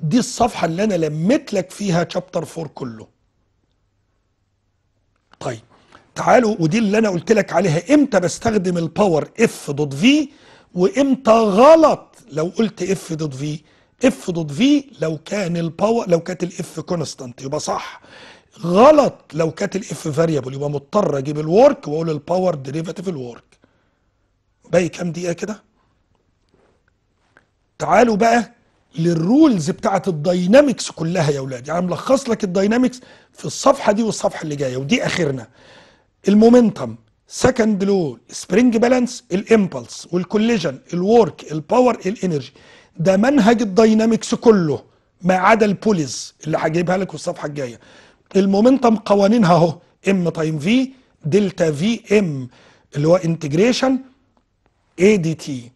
دي الصفحه اللي انا لميت لك فيها شابتر 4 كله طيب تعالوا ودي اللي انا قلت لك عليها امتى بستخدم الباور اف دوت في وامتى غلط لو قلت اف دوت في اف دوت في لو كان الباور لو كانت الاف كونستانت يبقى صح غلط لو كانت الاف فاريبل يبقى مضطر اجيب الورك واقول الباور ديريفاتيف الورك باقي كام دقيقه كده تعالوا بقى للرولز بتاعه الداينامكس كلها يا اولاد يعني ملخص لك الداينامكس في الصفحه دي والصفحه اللي جايه ودي اخرنا المومنتم سكند لو سبرينج بالانس الامبلس والكوليجن الورك الباور الانرجي ده منهج الداينامكس كله ما عدا البوليز اللي هجيبها لك في الصفحه الجايه المومنتم قوانينها اهو ام تايم في دلتا في ام اللي هو انتجريشن اي دي تي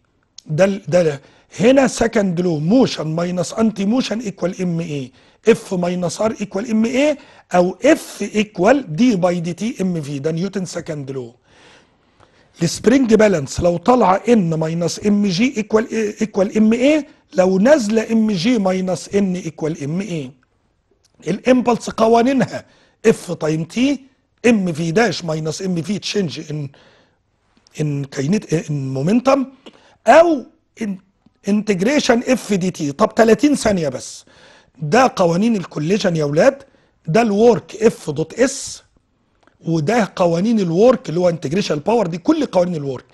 ده ده هنا سكند لو موشن ماينس انتي موشن ايكوال ام اي اف ماينس ار ايكوال ام اي او اف ايكوال دي باي دي تي ام في ده نيوتن سكند لو السبرينج بالانس لو طالعه ان ماينس ام جي ايكوال ايكوال ام اي لو نازله ام جي ماينس ان ايكوال ام اي الامبلس قوانينها اف تايم تي ام في داش ماينس ام في تشينج ان ان كاينت ان مومنتم او ان انتجريشن اف دي تي طب 30 ثانيه بس ده قوانين الكوليجن يا اولاد ده الورك اف دوت اس وده قوانين الورك اللي هو انتجريشن الباور دي كل قوانين الورك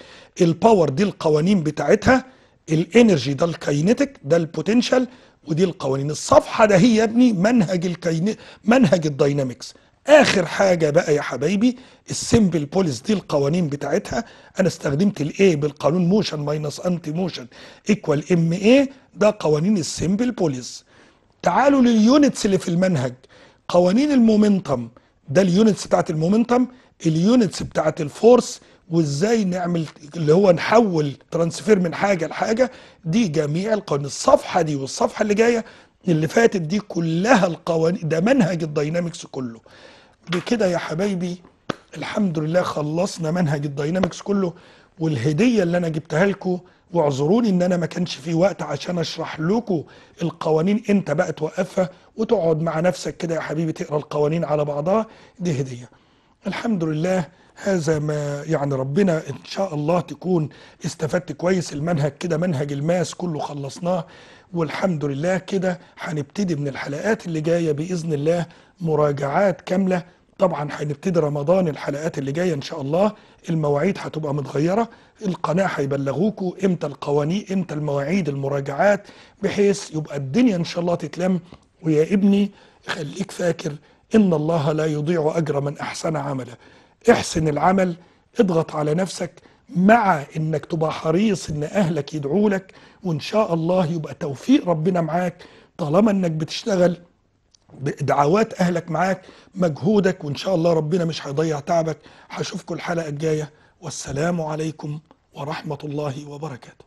الباور دي القوانين بتاعتها الانرجي ده الكاينتيك ده البوتنشال ودي القوانين الصفحه ده هي يا ابني منهج الكاين منهج الداينامكس اخر حاجه بقى يا حبايبي السمبل بوليس دي القوانين بتاعتها انا استخدمت الاي بالقانون موشن ماينس انتي موشن ايكوال ام اي ده قوانين السمبل بوليس تعالوا لليونتس اللي في المنهج قوانين المومنتم ده اليونتس بتاعت المومنتم اليونتس بتاعت الفورس وازاي نعمل اللي هو نحول ترانسفير من حاجه لحاجه دي جميع القوانين الصفحه دي والصفحه اللي جايه اللي فاتت دي كلها القوانين ده منهج الداينامكس كله بكده يا حبايبي الحمد لله خلصنا منهج الداينامكس كله والهديه اللي انا جبتها لكم واعذروني ان انا ما كانش في وقت عشان اشرح لكم القوانين انت بقى توقفها وتقعد مع نفسك كده يا حبيبي تقرا القوانين على بعضها دي هديه الحمد لله هذا ما يعني ربنا ان شاء الله تكون استفدت كويس المنهج كده منهج الماس كله خلصناه والحمد لله كده هنبتدي من الحلقات اللي جايه باذن الله مراجعات كامله طبعا هنبتدي رمضان الحلقات اللي جايه ان شاء الله المواعيد هتبقى متغيره القناه هيبلغوكوا امتى القوانين امتى المواعيد المراجعات بحيث يبقى الدنيا ان شاء الله تتلم ويا ابني خليك فاكر ان الله لا يضيع اجر من احسن عملا احسن العمل اضغط على نفسك مع انك تبقى حريص ان اهلك يدعوا لك وان شاء الله يبقى توفيق ربنا معاك طالما انك بتشتغل دعوات اهلك معاك مجهودك وان شاء الله ربنا مش هيضيع تعبك هشوفكم الحلقه الجايه والسلام عليكم ورحمه الله وبركاته